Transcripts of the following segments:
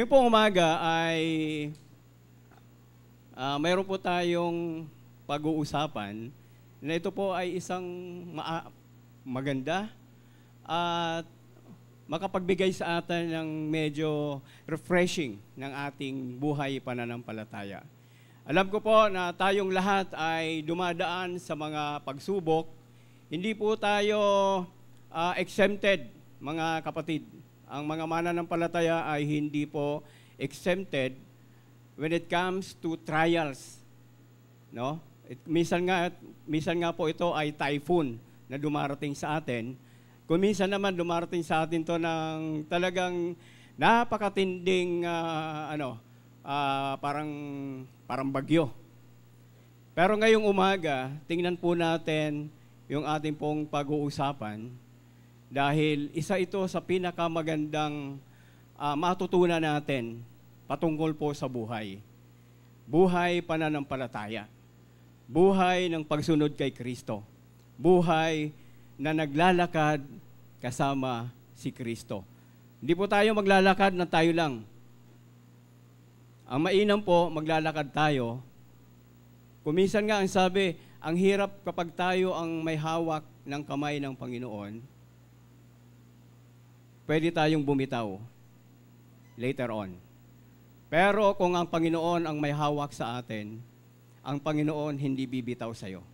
Ngayon po umaga ay uh, mayroon po tayong pag-uusapan na ito po ay isang ma- maganda at makapagbigay sa atin ng medyo refreshing ng ating buhay pananampalataya. Alam ko po na tayong lahat ay dumadaan sa mga pagsubok. Hindi po tayo uh, exempted, mga kapatid ang mga mananampalataya ay hindi po exempted when it comes to trials. No? It, minsan, nga, minsan nga po ito ay typhoon na dumarating sa atin. Kung minsan naman dumarating sa atin to ng talagang napakatinding uh, ano, uh, parang, parang bagyo. Pero ngayong umaga, tingnan po natin yung ating pong pag-uusapan dahil isa ito sa pinakamagandang uh, matutunan natin patungkol po sa buhay. Buhay pananampalataya. Buhay ng pagsunod kay Kristo. Buhay na naglalakad kasama si Kristo. Hindi po tayo maglalakad na tayo lang. Ang mainam po, maglalakad tayo. Kuminsan nga ang sabi, ang hirap kapag tayo ang may hawak ng kamay ng Panginoon, pwede tayong bumitaw later on. Pero kung ang Panginoon ang may hawak sa atin, ang Panginoon hindi bibitaw sa iyo.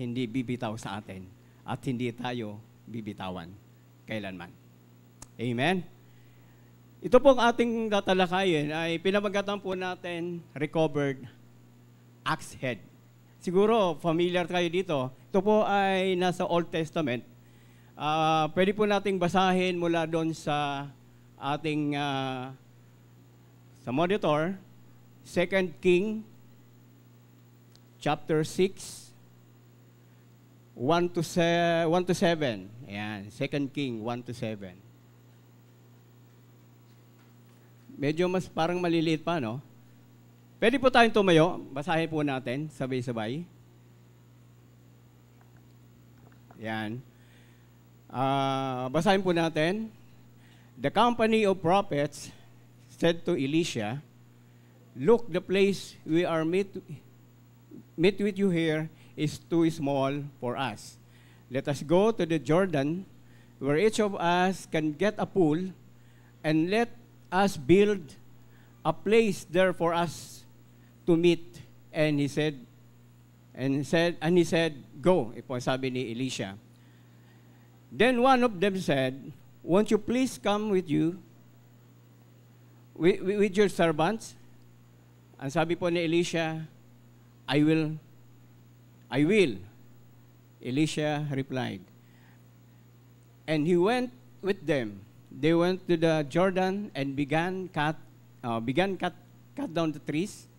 Hindi bibitaw sa atin. At hindi tayo bibitawan kailanman. Amen? Ito pong ating tatalakayin ay pinamagatan po natin recovered axe head. Siguro familiar kayo dito. Ito po ay nasa Old Testament Uh, pwede po nating basahin mula doon sa ating uh, sa monitor, 2 King chapter 6 1 to, 1 to 7. Ayan, 2 King 1 to 7. Medyo mas parang maliliit pa, no? Pwede po tayong tumayo. Basahin po natin, sabay-sabay. Ayan. Uh, basahin po natin. The company of prophets said to Elisha, Look, the place we are meet, meet with you here is too small for us. Let us go to the Jordan, where each of us can get a pool, and let us build a place there for us to meet. And he said, and said, and he said, go. Ito sabi ni Elisha. Then one of them said, Won't you please come with you, with, with your servants? Ang sabi po ni Elisha, I will, I will. Elisha replied. And he went with them. They went to the Jordan and began cut, uh, began cut, cut down the trees.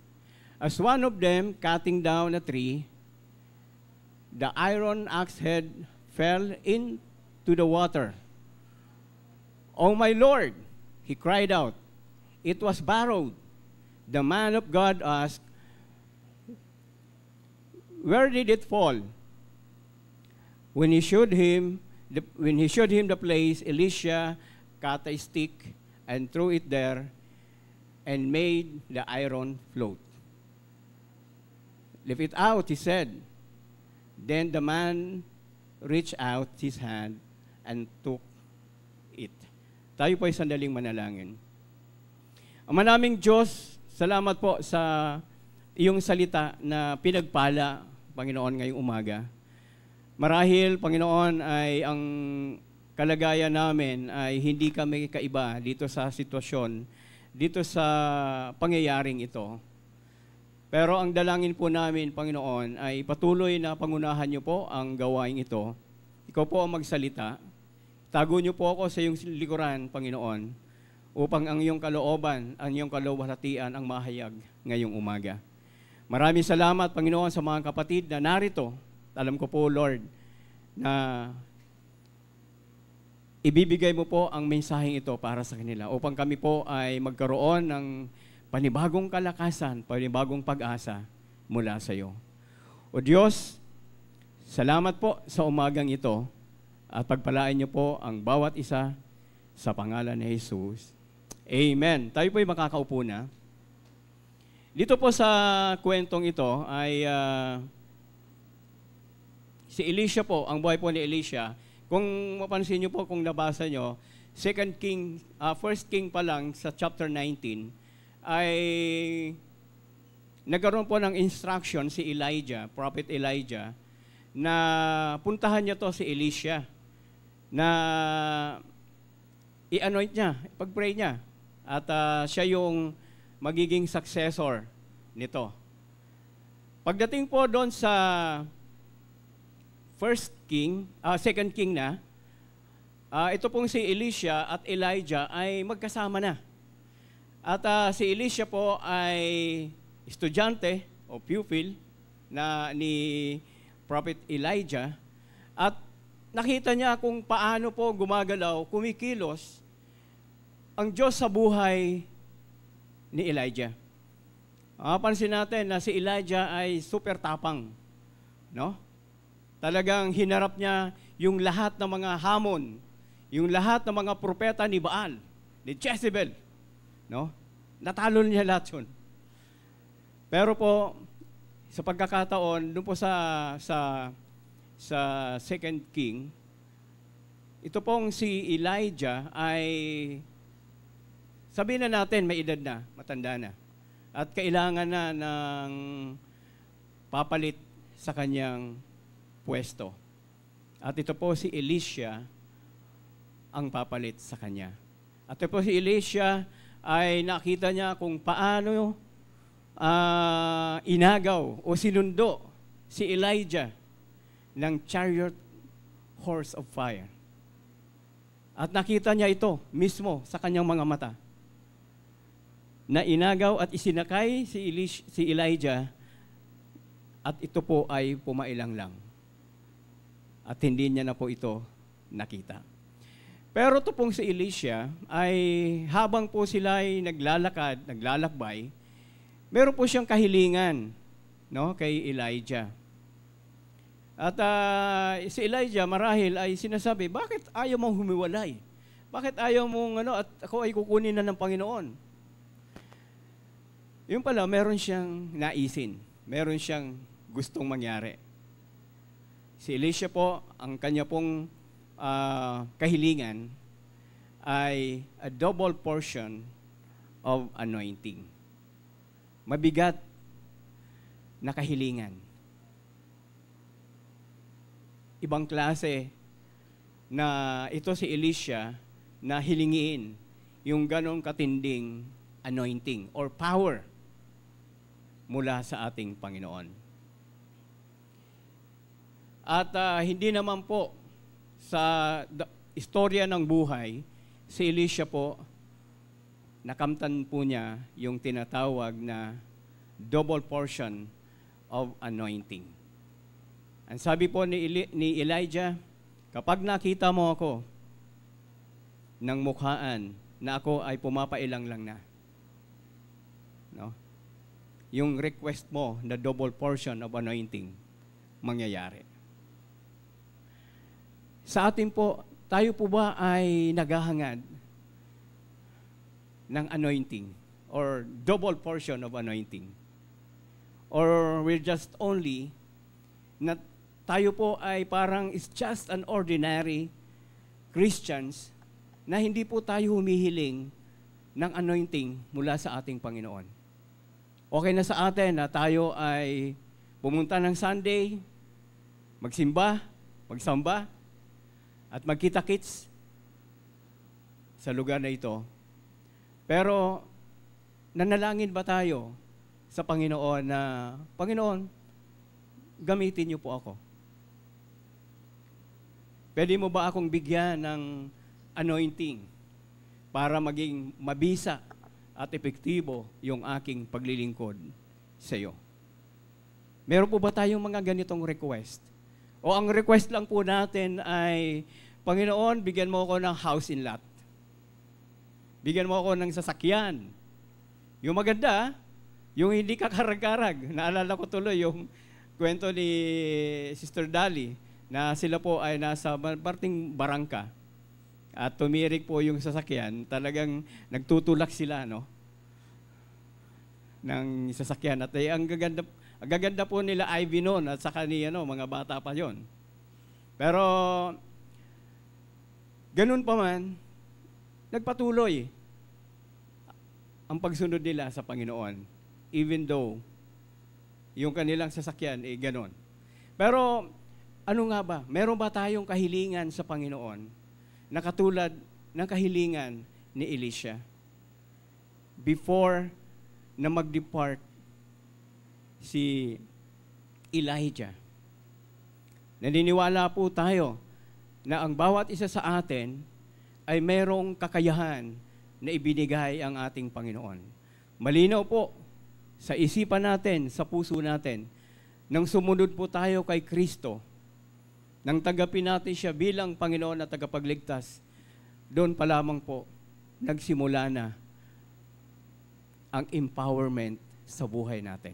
As one of them cutting down a tree, the iron axe head fell in to the water. Oh, my Lord, he cried out. It was borrowed. The man of God asked, Where did it fall? When he showed him the, when he showed him the place, Elisha cut a stick and threw it there and made the iron float. Lift it out, he said. Then the man reached out his hand and took it. Tayo po ay sandaling manalangin. Ang manaming Diyos, salamat po sa iyong salita na pinagpala, Panginoon, ngayong umaga. Marahil, Panginoon, ay ang kalagayan namin ay hindi kami kaiba dito sa sitwasyon, dito sa pangyayaring ito. Pero ang dalangin po namin, Panginoon, ay patuloy na pangunahan niyo po ang gawain ito. Ikaw po ang magsalita Tago niyo po ako sa iyong likuran, Panginoon, upang ang iyong kalooban, ang iyong kaluwalhatian ang mahayag ngayong umaga. Maraming salamat, Panginoon, sa mga kapatid na narito. Alam ko po, Lord, na ibibigay mo po ang mensaheng ito para sa kanila upang kami po ay magkaroon ng panibagong kalakasan, panibagong pag-asa mula sa iyo. O Diyos, salamat po sa umagang ito at pagpalain niyo po ang bawat isa sa pangalan ni Jesus. Amen. Tayo po'y makakaupo na. Dito po sa kwentong ito ay uh, si Elisha po, ang buhay po ni Elisha. Kung mapansin niyo po, kung nabasa niyo, 2 King, uh, ah, 1 King pa lang sa chapter 19 ay nagkaroon po ng instruction si Elijah, Prophet Elijah, na puntahan niya to si Elisha na i-anoint niya, pag-pray niya. At uh, siya yung magiging successor nito. Pagdating po doon sa First King, uh, Second King na, uh, ito pong si Elisha at Elijah ay magkasama na. At uh, si Elisha po ay estudyante o pupil na ni Prophet Elijah at nakita niya kung paano po gumagalaw, kumikilos ang Diyos sa buhay ni Elijah. Mapansin natin na si Elijah ay super tapang. No? Talagang hinarap niya yung lahat ng mga hamon, yung lahat ng mga propeta ni Baal, ni Jezebel. No? Natalo niya lahat yun. Pero po, sa pagkakataon, doon po sa, sa sa 2 King, ito pong si Elijah ay, sabihin na natin, may edad na, matanda na. At kailangan na ng papalit sa kanyang pwesto. At ito po si Elisha ang papalit sa kanya. At ito po si Elisha ay nakita niya kung paano uh, inagaw o sinundo si Elijah ng chariot horse of fire. At nakita niya ito mismo sa kanyang mga mata. Na inagaw at isinakay si, Elish, si Elijah at ito po ay pumailang lang. At hindi niya na po ito nakita. Pero ito pong si Elisha ay habang po sila ay naglalakad, naglalakbay, meron po siyang kahilingan no, kay Elijah. At uh, si Elijah marahil ay sinasabi, bakit ayaw mong humiwalay? Bakit ayaw mong ano, at ako ay kukunin na ng Panginoon? Yun pala, meron siyang naisin. Meron siyang gustong mangyari. Si Elisha po, ang kanya pong uh, kahilingan ay a double portion of anointing. Mabigat na kahilingan ibang klase na ito si Elisha na hilingiin yung ganong katinding anointing or power mula sa ating Panginoon. At uh, hindi naman po sa istorya ng buhay, si Elisha po, nakamtan po niya yung tinatawag na double portion of anointing. Ang sabi po ni, Eli- ni Elijah, kapag nakita mo ako ng mukhaan na ako ay pumapailang lang na, no? yung request mo na double portion of anointing mangyayari. Sa atin po, tayo po ba ay naghahangad ng anointing or double portion of anointing? Or we're just only not tayo po ay parang is just an ordinary Christians na hindi po tayo humihiling ng anointing mula sa ating Panginoon. Okay na sa atin na tayo ay pumunta ng Sunday, magsimba, magsamba, at magkita-kits sa lugar na ito. Pero nanalangin ba tayo sa Panginoon na, Panginoon, gamitin niyo po ako Pwede mo ba akong bigyan ng anointing para maging mabisa at epektibo yung aking paglilingkod sa iyo? Meron po ba tayong mga ganitong request? O ang request lang po natin ay, Panginoon, bigyan mo ako ng house in lot. Bigyan mo ako ng sasakyan. Yung maganda, yung hindi kakarag-karag. Naalala ko tuloy yung kwento ni Sister Dali na sila po ay nasa parting barangka at tumirik po yung sasakyan, talagang nagtutulak sila no ng sasakyan at ay eh, ang gaganda ang gaganda po nila Ivy noon at saka ni ano, mga bata pa yon. Pero ganun pa man nagpatuloy ang pagsunod nila sa Panginoon even though yung kanilang sasakyan ay eh, ganun. Pero ano nga ba? Meron ba tayong kahilingan sa Panginoon na katulad ng kahilingan ni Elisha? Before na mag-depart si Elijah. Naniniwala po tayo na ang bawat isa sa atin ay mayroong kakayahan na ibinigay ang ating Panginoon. Malinaw po sa isipan natin, sa puso natin, nang sumunod po tayo kay Kristo, nang tagapin natin siya bilang Panginoon at tagapagligtas, doon pa lamang po, nagsimula na ang empowerment sa buhay natin.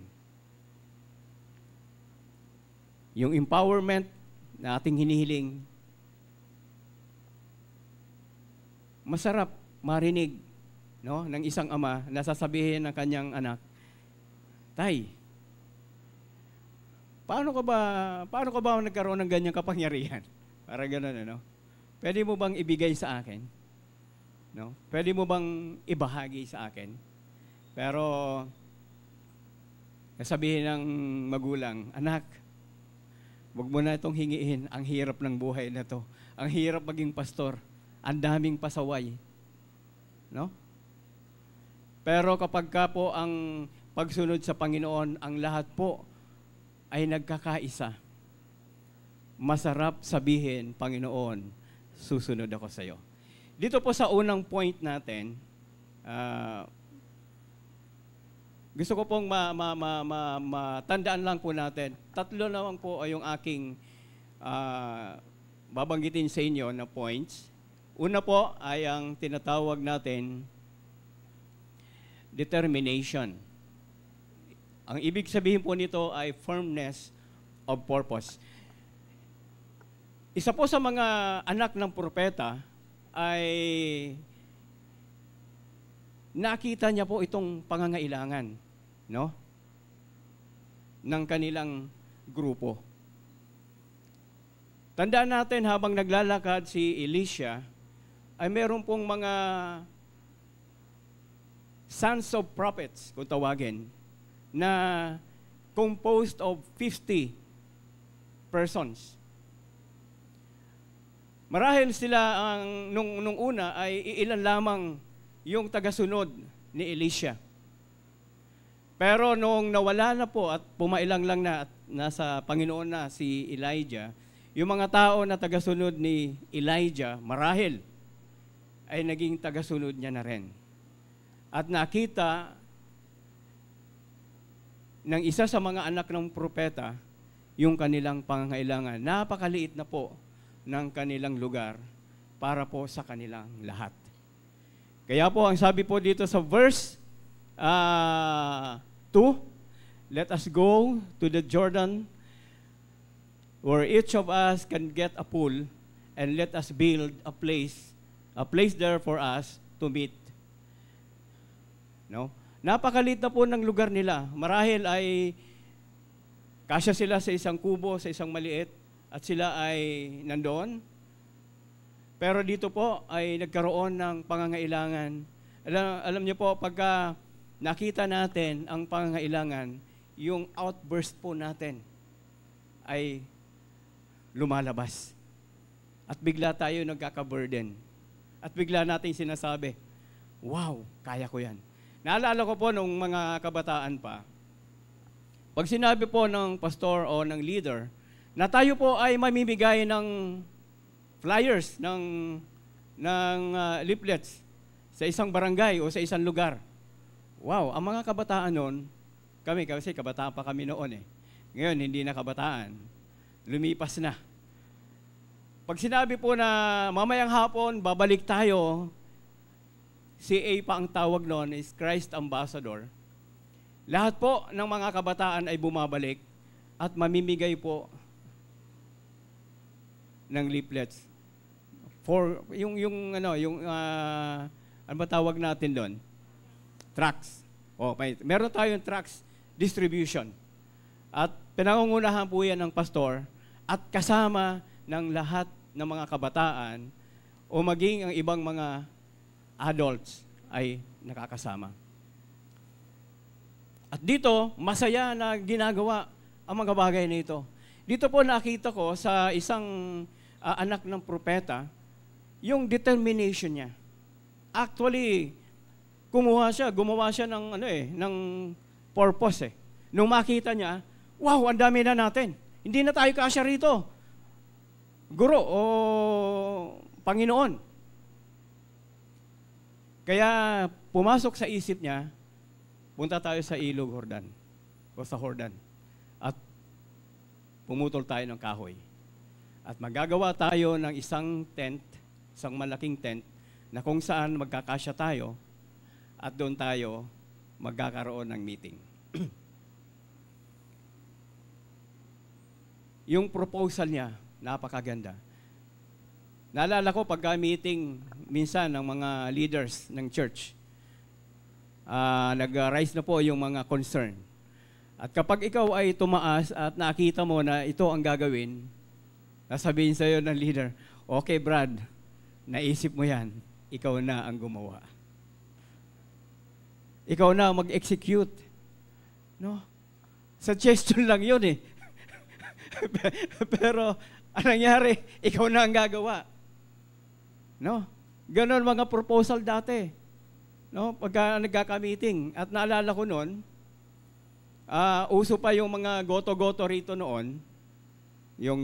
Yung empowerment na ating hinihiling, masarap marinig no, ng isang ama na sasabihin ng kanyang anak, Tay, Paano ka ba, paano ka ba nagkaroon ng ganyang kapangyarihan? Para ganoon ano? Pwede mo bang ibigay sa akin? No? Pwede mo bang ibahagi sa akin? Pero, sabihin ng magulang, anak, wag mo na itong hingiin. Ang hirap ng buhay na to. Ang hirap maging pastor. Ang daming pasaway. No? Pero kapag ka po ang pagsunod sa Panginoon, ang lahat po ay nagkakaisa. Masarap sabihin, Panginoon, susunod ako sa iyo. Dito po sa unang point natin, uh, gusto ko pong matandaan lang po natin, tatlo naman po ay yung aking uh, babanggitin sa inyo na points. Una po ay ang tinatawag natin determination. Ang ibig sabihin po nito ay firmness of purpose. Isa po sa mga anak ng propeta ay nakita niya po itong pangangailangan, no? ng kanilang grupo. Tandaan natin habang naglalakad si Elisha, ay meron pong mga sons of prophets, kung tawagin, na composed of 50 persons. Marahil sila ang nung, nung una ay ilan lamang yung tagasunod ni Elisha. Pero nung nawala na po at pumailang lang na at nasa Panginoon na si Elijah, yung mga tao na tagasunod ni Elijah, marahil ay naging tagasunod niya na rin. At nakita ng isa sa mga anak ng propeta yung kanilang pangangailangan. Napakaliit na po ng kanilang lugar para po sa kanilang lahat. Kaya po, ang sabi po dito sa verse uh, ah, 2, Let us go to the Jordan where each of us can get a pool and let us build a place, a place there for us to meet. No? Napakalit na po ng lugar nila. Marahil ay kasya sila sa isang kubo, sa isang maliit, at sila ay nandoon. Pero dito po ay nagkaroon ng pangangailangan. Alam, alam niyo po, pagka nakita natin ang pangangailangan, yung outburst po natin ay lumalabas. At bigla tayo nagkakaburden. At bigla natin sinasabi, wow, kaya ko yan Naalala ko po nung mga kabataan pa, pag sinabi po ng pastor o ng leader na tayo po ay mamimigay ng flyers, ng, ng uh, leaflets sa isang barangay o sa isang lugar. Wow, ang mga kabataan noon, kami kasi kabataan pa kami noon eh. Ngayon, hindi na kabataan. Lumipas na. Pag sinabi po na mamayang hapon, babalik tayo CA pa ang tawag noon is Christ Ambassador. Lahat po ng mga kabataan ay bumabalik at mamimigay po ng leaflets for yung yung ano yung uh, ano ba tawag natin doon tracks oh may meron tayong tracks distribution at pinangungunahan po yan ng pastor at kasama ng lahat ng mga kabataan o maging ang ibang mga adults ay nakakasama. At dito, masaya na ginagawa ang mga bagay na ito. Dito po nakita ko sa isang uh, anak ng propeta, yung determination niya. Actually, kumuha siya, gumawa siya ng ano eh, ng purpose eh. Nung makita niya, wow, ang dami na natin. Hindi na tayo kasya rito. Guro o Panginoon, kaya pumasok sa isip niya, punta tayo sa ilog Jordan o sa Jordan at pumutol tayo ng kahoy. At magagawa tayo ng isang tent, isang malaking tent na kung saan magkakasya tayo at doon tayo magkakaroon ng meeting. yung proposal niya, napakaganda. Naalala ko pagka meeting minsan ng mga leaders ng church, uh, nag-rise na po yung mga concern. At kapag ikaw ay tumaas at nakita mo na ito ang gagawin, nasabihin sa'yo ng leader, okay Brad, naisip mo yan, ikaw na ang gumawa. Ikaw na mag-execute. No? Suggestion lang yun eh. Pero, anong nangyari? Ikaw na ang gagawa. No? Ganon mga proposal dati. No? Pagka nagkaka-meeting. At naalala ko noon, uh, ah, uso pa yung mga goto-goto rito noon. Yung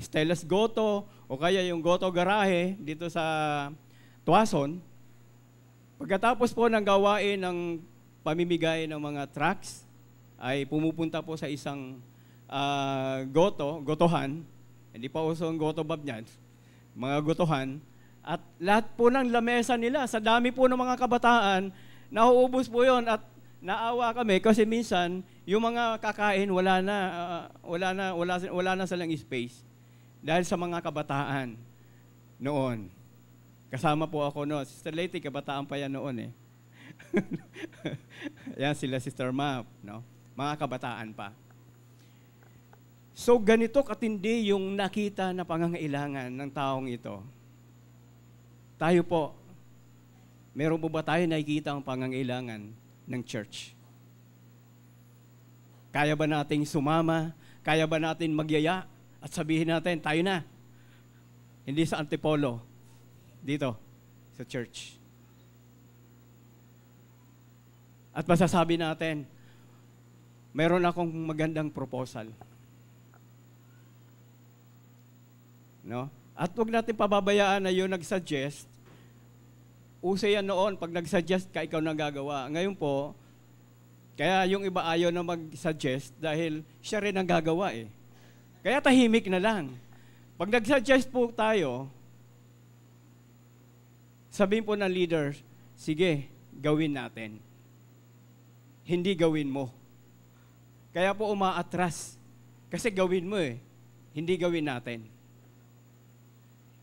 Stellas Goto o kaya yung Goto Garahe dito sa Tuason. Pagkatapos po ng gawain ng pamimigay ng mga trucks, ay pumupunta po sa isang uh, goto, gotohan. Hindi pa uso ang goto bab niyan mga gutuhan, at lahat po ng lamesa nila, sa dami po ng mga kabataan, nauubos po yon at naawa kami kasi minsan yung mga kakain wala na uh, wala na wala wala na silang space dahil sa mga kabataan noon. Kasama po ako noon. Sister Lady, kabataan pa yan noon eh. yan sila Sister Map, no? Mga kabataan pa. So ganito katindi yung nakita na pangangailangan ng taong ito. Tayo po, meron po ba tayo nakikita ang pangangailangan ng church? Kaya ba nating sumama? Kaya ba natin magyaya? At sabihin natin, tayo na. Hindi sa antipolo. Dito, sa church. At masasabi natin, meron akong magandang proposal No? At huwag natin pababayaan na yung nag-suggest. Uso yan noon, pag nag-suggest ka, ikaw nang gagawa. Ngayon po, kaya yung iba ayaw na mag-suggest dahil siya rin ang gagawa eh. Kaya tahimik na lang. Pag nag-suggest po tayo, sabihin po ng leader, sige, gawin natin. Hindi gawin mo. Kaya po umaatras. Kasi gawin mo eh. Hindi gawin natin.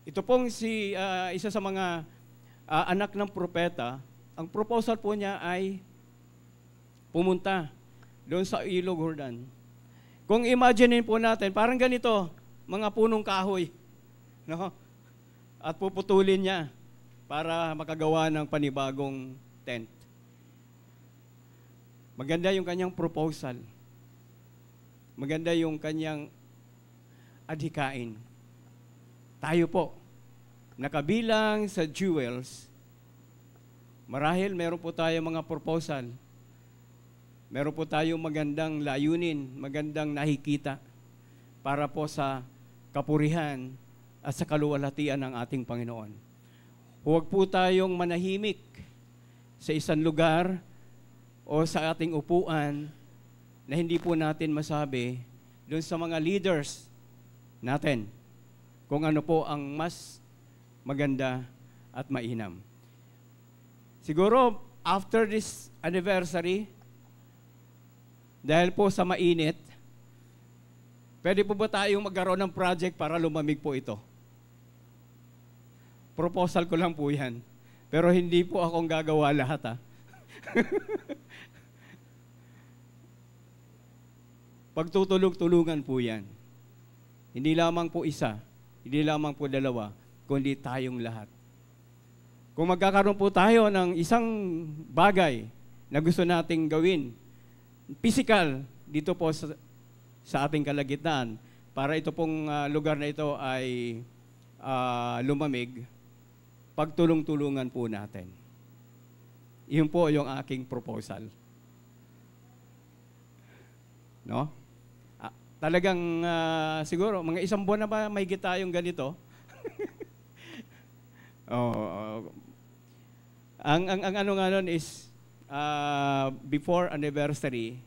Ito pong si uh, isa sa mga uh, anak ng propeta, ang proposal po niya ay pumunta doon sa Ilog Jordan. Kung imaginein po natin, parang ganito, mga punong kahoy. No? At puputulin niya para makagawa ng panibagong tent. Maganda yung kanyang proposal. Maganda yung kanyang adhikain. Tayo po, nakabilang sa jewels, marahil meron po tayo mga proposal, meron po tayo magandang layunin, magandang nakikita para po sa kapurihan at sa kaluwalhatian ng ating Panginoon. Huwag po tayong manahimik sa isang lugar o sa ating upuan na hindi po natin masabi doon sa mga leaders natin kung ano po ang mas maganda at mainam. Siguro, after this anniversary, dahil po sa mainit, pwede po ba tayong magkaroon ng project para lumamig po ito? Proposal ko lang po yan. Pero hindi po akong gagawa lahat ha. Ah. Pagtutulog-tulungan po yan. Hindi lamang po isa, hindi lamang po dalawa, kundi tayong lahat. Kung magkakaroon po tayo ng isang bagay na gusto nating gawin, physical, dito po sa, sa ating kalagitnaan, para ito pong uh, lugar na ito ay uh, lumamig, pagtulong-tulungan po natin. Iyon po yung aking proposal. No? Talagang uh, siguro, mga isang buwan na ba may tayong ganito? oh, oh, Ang, ang, ang ano nga nun is, uh, before anniversary,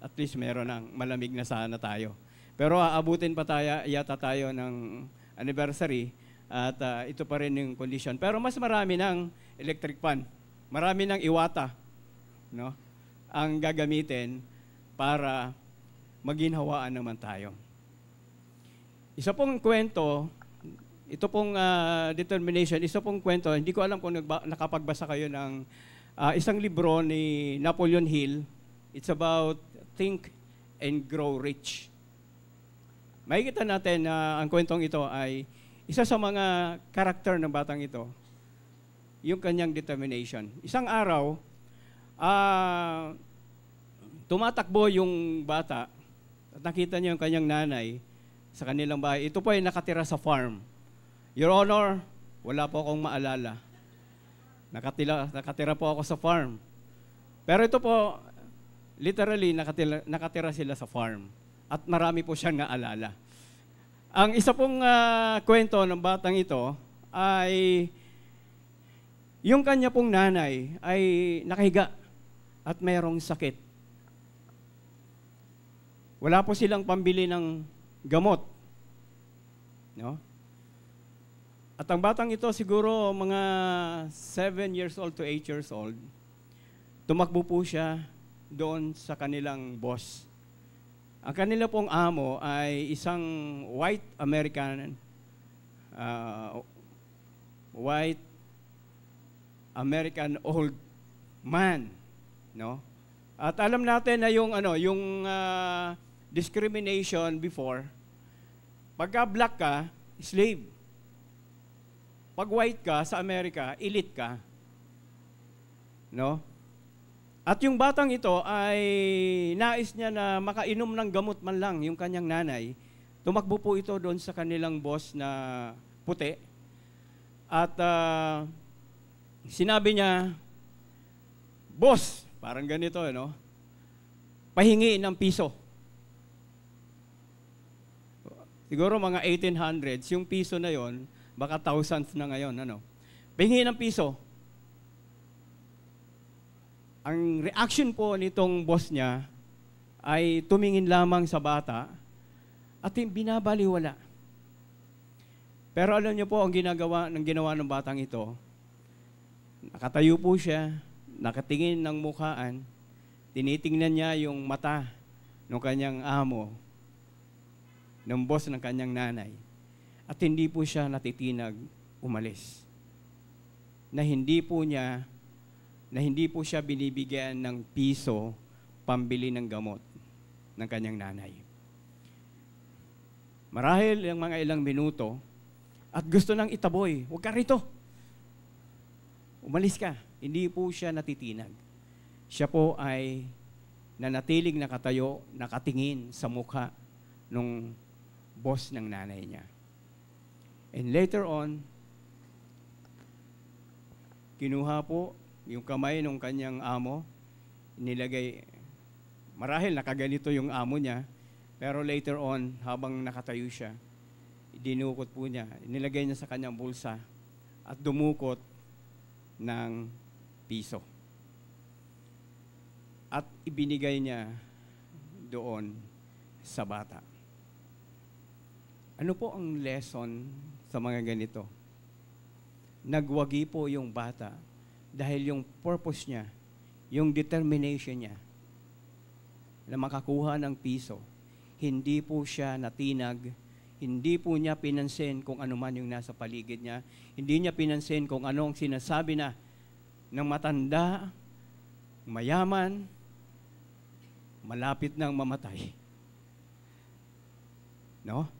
at least meron ng malamig na sana tayo. Pero aabutin pa tayo, yata tayo ng anniversary at uh, ito pa rin yung condition. Pero mas marami ng electric pan. Marami ng iwata no? ang gagamitin para maginhawaan naman tayo. Isa pong kwento, ito pong uh, determination, isa pong kwento, hindi ko alam kung nagba- nakapagbasa kayo ng uh, isang libro ni Napoleon Hill. It's about Think and Grow Rich. Makikita natin na ang kwentong ito ay isa sa mga karakter ng batang ito, yung kanyang determination. Isang araw, uh, tumatakbo yung bata nakita niyo yung kanyang nanay sa kanilang bahay. Ito po ay nakatira sa farm. Your Honor, wala po akong maalala. Nakatira, nakatira po ako sa farm. Pero ito po, literally, nakatira, nakatira sila sa farm. At marami po siyang naalala. Ang isa pong uh, kwento ng batang ito ay yung kanya pong nanay ay nakahiga at mayroong sakit. Wala po silang pambili ng gamot. No? At ang batang ito siguro mga 7 years old to 8 years old, tumakbo po siya doon sa kanilang boss. Ang kanila pong amo ay isang white American, uh, white American old man, no? At alam natin na yung ano, yung uh, discrimination before, pagka black ka, slave. Pag white ka sa Amerika, elite ka. No? At yung batang ito ay nais niya na makainom ng gamot man lang yung kanyang nanay. Tumakbo po ito doon sa kanilang boss na puti. At uh, sinabi niya, Boss, parang ganito, ano? Pahingi ng piso. Siguro mga 1800s, yung piso na yon, baka thousands na ngayon. Ano? Pingi ng piso. Ang reaction po nitong boss niya ay tumingin lamang sa bata at binabaliwala. Pero alam niyo po ang ginagawa ng ginawa ng batang ito. Nakatayo po siya, nakatingin ng mukhaan, tinitingnan niya yung mata ng kanyang amo ng boss ng kanyang nanay. At hindi po siya natitinag umalis. Na hindi po niya, na hindi po siya binibigyan ng piso pambili ng gamot ng kanyang nanay. Marahil ang mga ilang minuto, at gusto nang itaboy, huwag ka rito. Umalis ka. Hindi po siya natitinag. Siya po ay nanatiling nakatayo, nakatingin sa mukha nung boss ng nanay niya. And later on, kinuha po yung kamay ng kanyang amo, nilagay, marahil nakaganito yung amo niya, pero later on, habang nakatayo siya, dinukot po niya, nilagay niya sa kanyang bulsa at dumukot ng piso. At ibinigay niya doon sa bata. Ano po ang lesson sa mga ganito? Nagwagi po yung bata dahil yung purpose niya, yung determination niya na makakuha ng piso, hindi po siya natinag, hindi po niya pinansin kung ano man yung nasa paligid niya, hindi niya pinansin kung ano ang sinasabi na ng matanda, mayaman, malapit ng mamatay. No?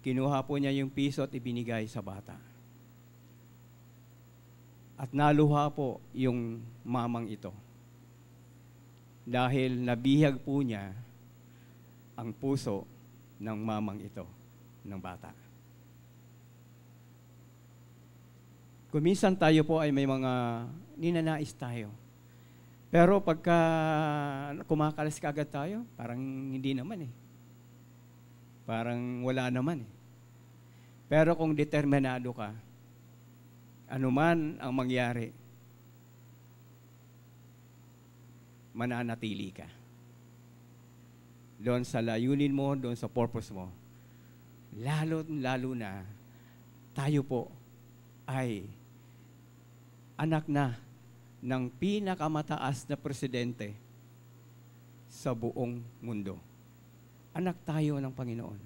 Kinuha po niya yung piso at ibinigay sa bata. At naluha po yung mamang ito. Dahil nabihag po niya ang puso ng mamang ito, ng bata. Kuminsan tayo po ay may mga ninanais tayo. Pero pagka kumakalas ka agad tayo, parang hindi naman eh. Parang wala naman eh. Pero kung determinado ka, anuman ang mangyari, mananatili ka. Doon sa layunin mo, doon sa purpose mo. Lalo, lalo na, tayo po ay anak na ng pinakamataas na presidente sa buong mundo anak tayo ng Panginoon.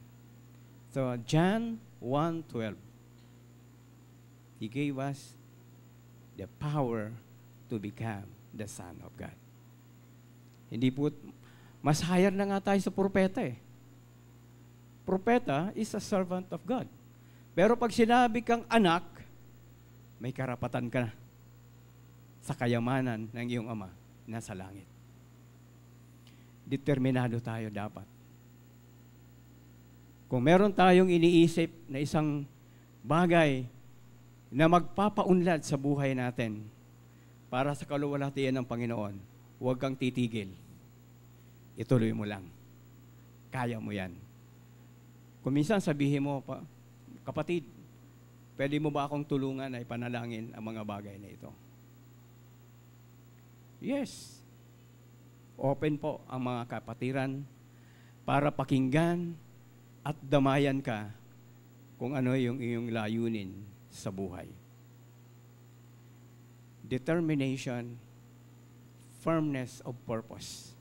So, John 1.12 He gave us the power to become the Son of God. Hindi po, mas higher na nga tayo sa propeta eh. Propeta is a servant of God. Pero pag sinabi kang anak, may karapatan ka na sa kayamanan ng iyong ama na sa langit. Determinado tayo dapat kung meron tayong iniisip na isang bagay na magpapaunlad sa buhay natin para sa kaluwalhatian ng Panginoon, huwag kang titigil. Ituloy mo lang. Kaya mo yan. Kung minsan sabihin mo, pa, kapatid, pwede mo ba akong tulungan ay panalangin ang mga bagay na ito? Yes. Open po ang mga kapatiran para pakinggan at damayan ka kung ano yung iyong layunin sa buhay. Determination, firmness of purpose.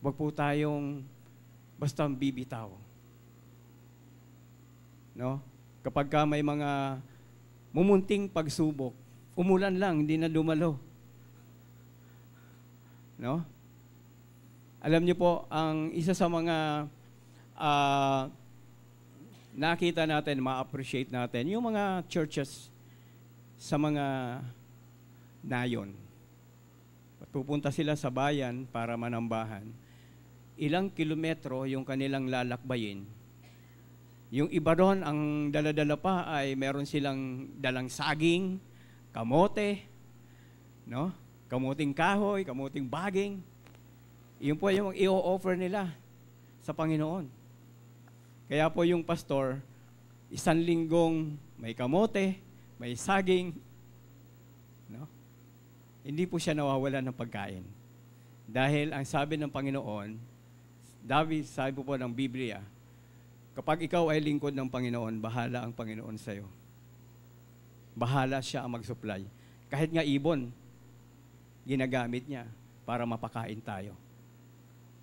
Huwag po tayong basta bibitaw. No? Kapag ka may mga mumunting pagsubok, umulan lang, hindi na lumalo. No? Alam niyo po, ang isa sa mga uh, nakita natin, ma-appreciate natin yung mga churches sa mga nayon. Pupunta sila sa bayan para manambahan. Ilang kilometro yung kanilang lalakbayin. Yung iba doon, ang daladala pa ay meron silang dalang saging, kamote, no? kamuting kahoy, kamuting baging. Yun po yung i-offer nila sa Panginoon. Kaya po yung pastor, isang linggong may kamote, may saging, no? hindi po siya nawawala ng pagkain. Dahil ang sabi ng Panginoon, David, sabi po, po ng Biblia, kapag ikaw ay lingkod ng Panginoon, bahala ang Panginoon sa iyo. Bahala siya ang mag-supply. Kahit nga ibon, ginagamit niya para mapakain tayo.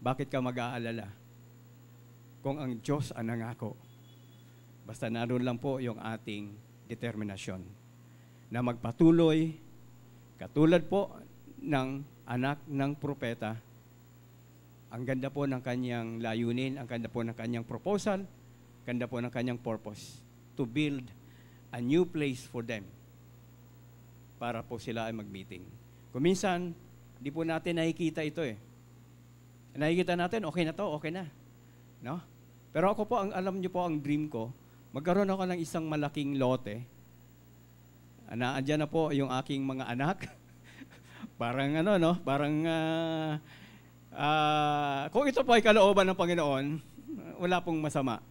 Bakit ka mag-aalala? kung ang Diyos ang nangako. Basta naroon lang po yung ating determinasyon na magpatuloy katulad po ng anak ng propeta. Ang ganda po ng kanyang layunin, ang ganda po ng kanyang proposal, ganda po ng kanyang purpose to build a new place for them para po sila ay mag-meeting. Kuminsan, di po natin nakikita ito eh. Nakikita natin, okay na to, okay na. No? Pero ako po, ang alam niyo po, ang dream ko, magkaroon ako ng isang malaking lote. Na, andyan na po yung aking mga anak. parang ano, no? Parang, uh, uh, kung ito po ay kalooban ng Panginoon, wala pong masama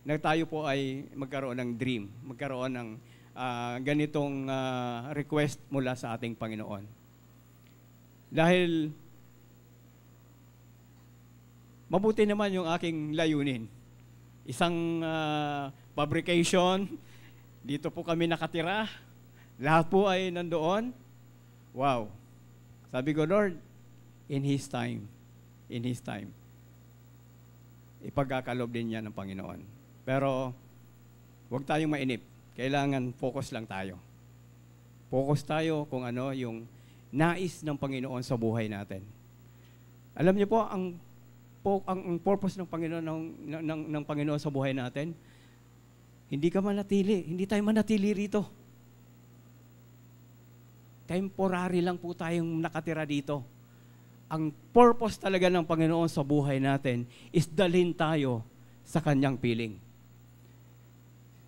na tayo po ay magkaroon ng dream, magkaroon ng uh, ganitong uh, request mula sa ating Panginoon. Dahil mabuti naman yung aking layunin isang uh, fabrication. Dito po kami nakatira. Lahat po ay nandoon. Wow. Sabi ko, Lord, in His time, in His time, ipagkakalob din niya ng Panginoon. Pero, huwag tayong mainip. Kailangan focus lang tayo. Focus tayo kung ano yung nais ng Panginoon sa buhay natin. Alam niyo po, ang po ang, ang purpose ng Panginoon ng, ng, ng, ng Panginoon sa buhay natin. Hindi ka manatili, hindi tayo manatili rito. Temporary lang po tayong nakatira dito. Ang purpose talaga ng Panginoon sa buhay natin is dalhin tayo sa kanyang piling.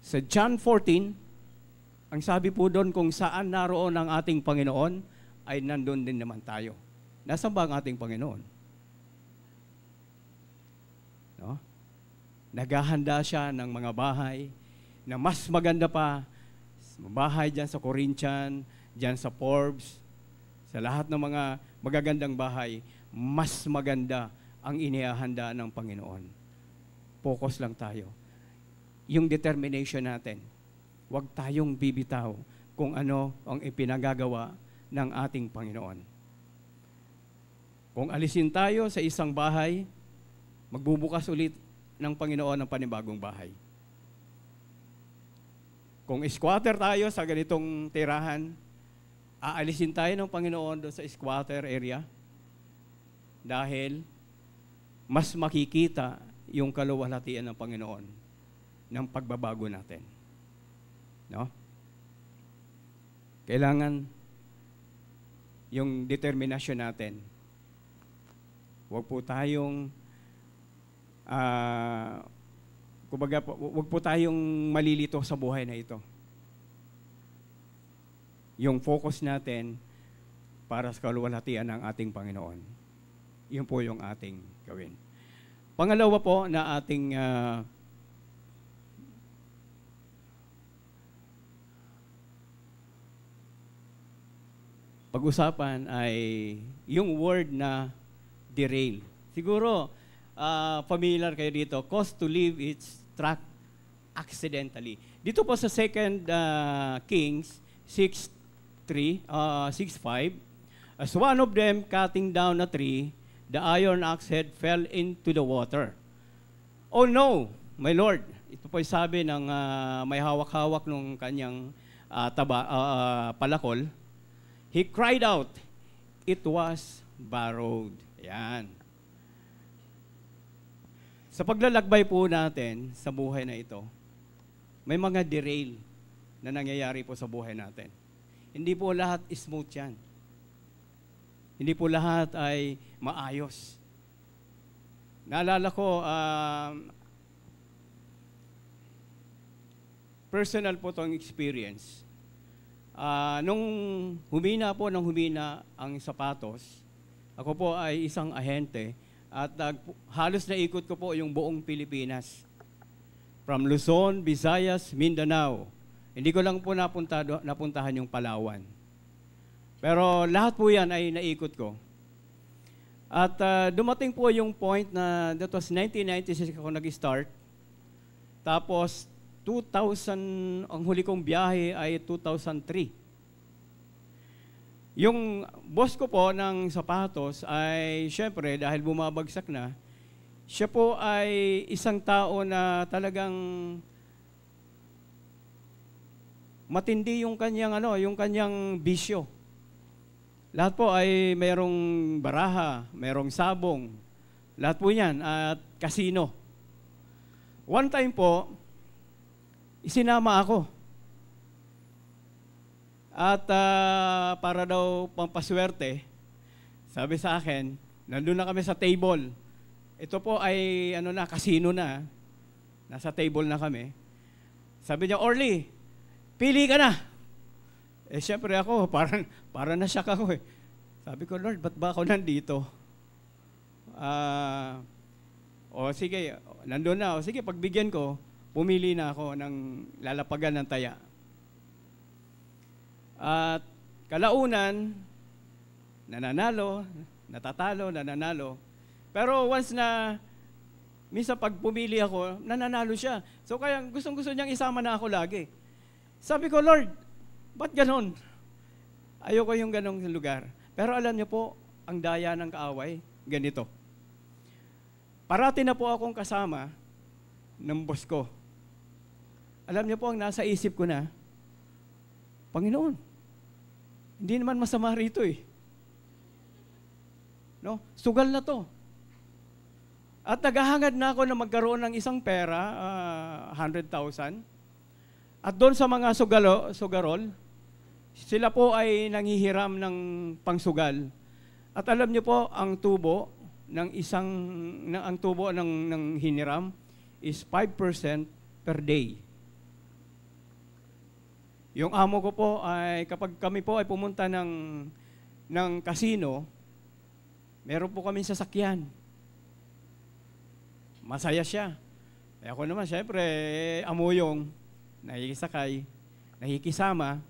Sa John 14, ang sabi po doon kung saan naroon ang ating Panginoon, ay nandun din naman tayo. Nasaan ba ang ating Panginoon? naghahanda siya ng mga bahay na mas maganda pa, bahay dyan sa Corinthian, dyan sa Forbes, sa lahat ng mga magagandang bahay, mas maganda ang inihahanda ng Panginoon. Focus lang tayo. Yung determination natin, huwag tayong bibitaw kung ano ang ipinagagawa ng ating Panginoon. Kung alisin tayo sa isang bahay, magbubukas ulit ng Panginoon ang panibagong bahay. Kung squatter tayo sa ganitong tirahan, aalisin tayo ng Panginoon doon sa squatter area dahil mas makikita yung kaluwalhatian ng Panginoon ng pagbabago natin. No? Kailangan yung determinasyon natin. Huwag po tayong uh, kumbaga po, wag po tayong malilito sa buhay na ito. Yung focus natin para sa kaluwalhatian ng ating Panginoon. Yun po yung ating gawin. Pangalawa po na ating uh, pag-usapan ay yung word na derail. Siguro, uh, familiar kayo dito, cause to leave its track accidentally. Dito po sa 2 uh, ah, Kings 6.3, uh, 6.5, As one of them cutting down a tree, the iron axe head fell into the water. Oh no, my Lord. Ito po sabi ng uh, may hawak-hawak ng kanyang uh, taba, uh, palakol. He cried out, it was borrowed. Yan. Sa paglalakbay po natin sa buhay na ito, may mga derail na nangyayari po sa buhay natin. Hindi po lahat smooth yan. Hindi po lahat ay maayos. Naalala ko, uh, personal po tong experience. Uh, nung humina po, nung humina ang sapatos, ako po ay isang ahente at nag, halos naikot ko po yung buong Pilipinas. From Luzon, Visayas, Mindanao. Hindi ko lang po napunta, napuntahan yung Palawan. Pero lahat po yan ay naikot ko. At uh, dumating po yung point na that was 1996 ako nag-start. Tapos 2000, ang huli kong biyahe ay 2003. Yung boss ko po ng sapatos ay syempre dahil bumabagsak na, siya po ay isang tao na talagang matindi yung kanyang ano, yung kanyang bisyo. Lahat po ay merong baraha, merong sabong. Lahat po 'yan at kasino. One time po, isinama ako at uh, para daw pampaswerte, sabi sa akin, nandun na kami sa table. Ito po ay ano na, casino na. Nasa table na kami. Sabi niya, Orly, pili ka na. Eh syempre ako, parang, parang nasyak ako eh. Sabi ko, Lord, ba't ba ako nandito? Ah... Uh, o sige, nandun na. O sige, pagbigyan ko, pumili na ako ng lalapagan ng taya. At kalaunan, nananalo, natatalo, nananalo. Pero once na minsan pag pumili ako, nananalo siya. So kaya gustong-gusto niyang isama na ako lagi. Sabi ko, Lord, ba't ganon? Ayoko yung ganong lugar. Pero alam niyo po, ang daya ng kaaway, ganito. Parati na po akong kasama ng boss ko. Alam niyo po ang nasa isip ko na, Panginoon, hindi naman masama rito eh. No? Sugal na to. At naghahangad na ako na magkaroon ng isang pera, uh, ah, 100,000. At doon sa mga sugalo, sugarol, sila po ay nanghihiram ng pangsugal. At alam niyo po, ang tubo ng isang ng ang tubo ng ng hiniram is 5% per day. Yung amo ko po ay kapag kami po ay pumunta ng, ng casino, meron po kami sasakyan. Masaya siya. Eh ako naman, syempre, eh, yung nakikisakay, nakikisama.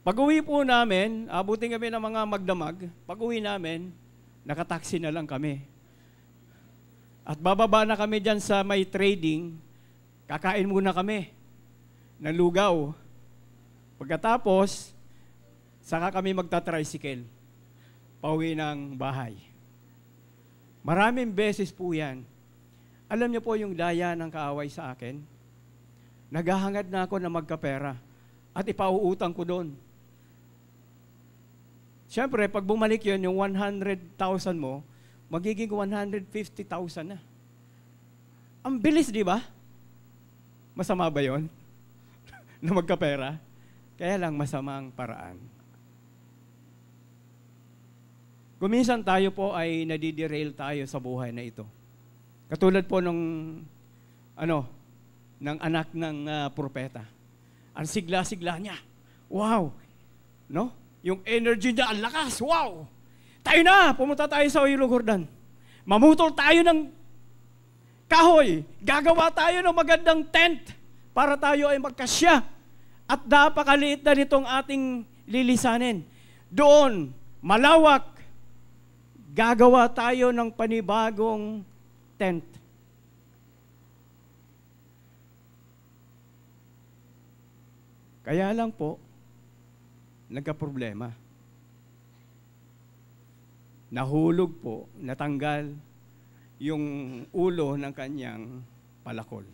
Pag uwi po namin, abutin kami ng mga magdamag, pag uwi namin, nakataksi na lang kami. At bababa na kami dyan sa may trading, kakain muna kami ng lugaw. Pagkatapos, saka kami magta-tricycle pauwi ng bahay. Maraming beses po yan. Alam niyo po yung daya ng kaaway sa akin? Naghahangad na ako na magkapera at ipauutang ko doon. Siyempre, pag bumalik yon yung 100,000 mo, magiging 150,000 na. Ang bilis, di ba? Masama ba yon na magkapera? Kaya lang masama ang paraan. Kuminsan tayo po ay nadiderail tayo sa buhay na ito. Katulad po nung ano ng anak ng uh, propeta. Ang sigla-sigla niya. Wow. No? Yung energy niya ang lakas. Wow. Tayo na, pumunta tayo sa Oilo Jordan. Mamutol tayo ng kahoy. Gagawa tayo ng magandang tent para tayo ay magkasya at napakaliit na nitong ating lilisanin. Doon, malawak, gagawa tayo ng panibagong tent. Kaya lang po, nagka-problema. Nahulog po, natanggal yung ulo ng kanyang palakol.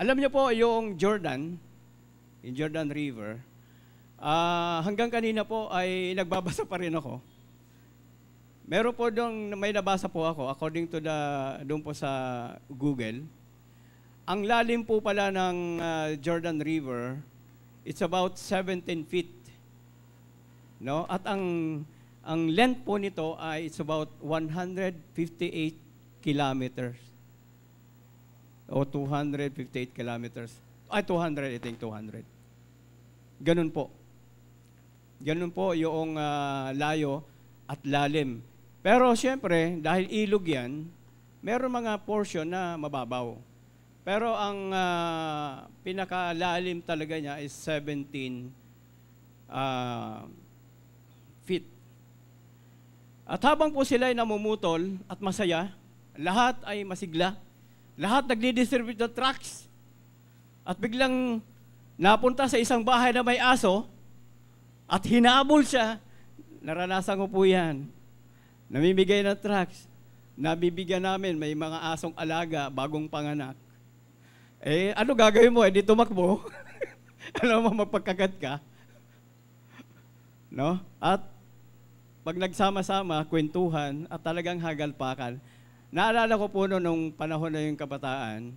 Alam niyo po, yung Jordan, in Jordan River. Uh, hanggang kanina po ay nagbabasa pa rin ako. Meron po dong may nabasa po ako according to the doon po sa Google. Ang lalim po pala ng uh, Jordan River, it's about 17 feet. No? At ang ang length po nito ay it's about 158 kilometers o 258 kilometers. Ay, 200, I think 200. Ganun po. Ganun po yung uh, layo at lalim. Pero siyempre, dahil ilog yan, meron mga portion na mababaw. Pero ang uh, pinakalalim talaga niya is 17 uh, ah, feet. At habang po sila ay namumutol at masaya, lahat ay masigla. Lahat nagdi-distribute ng tracks. At biglang napunta sa isang bahay na may aso at hinabol siya. Naranasan ko po yan. Namimigay ng tracks. Nabibigyan namin, may mga asong alaga, bagong panganak. Eh, ano gagawin mo? Eh, di tumakbo. Alam mo, magpagkagat ka. No? At pag nagsama-sama, kwentuhan, at talagang hagalpakan. Naalala ko po no, nung panahon na yung kabataan,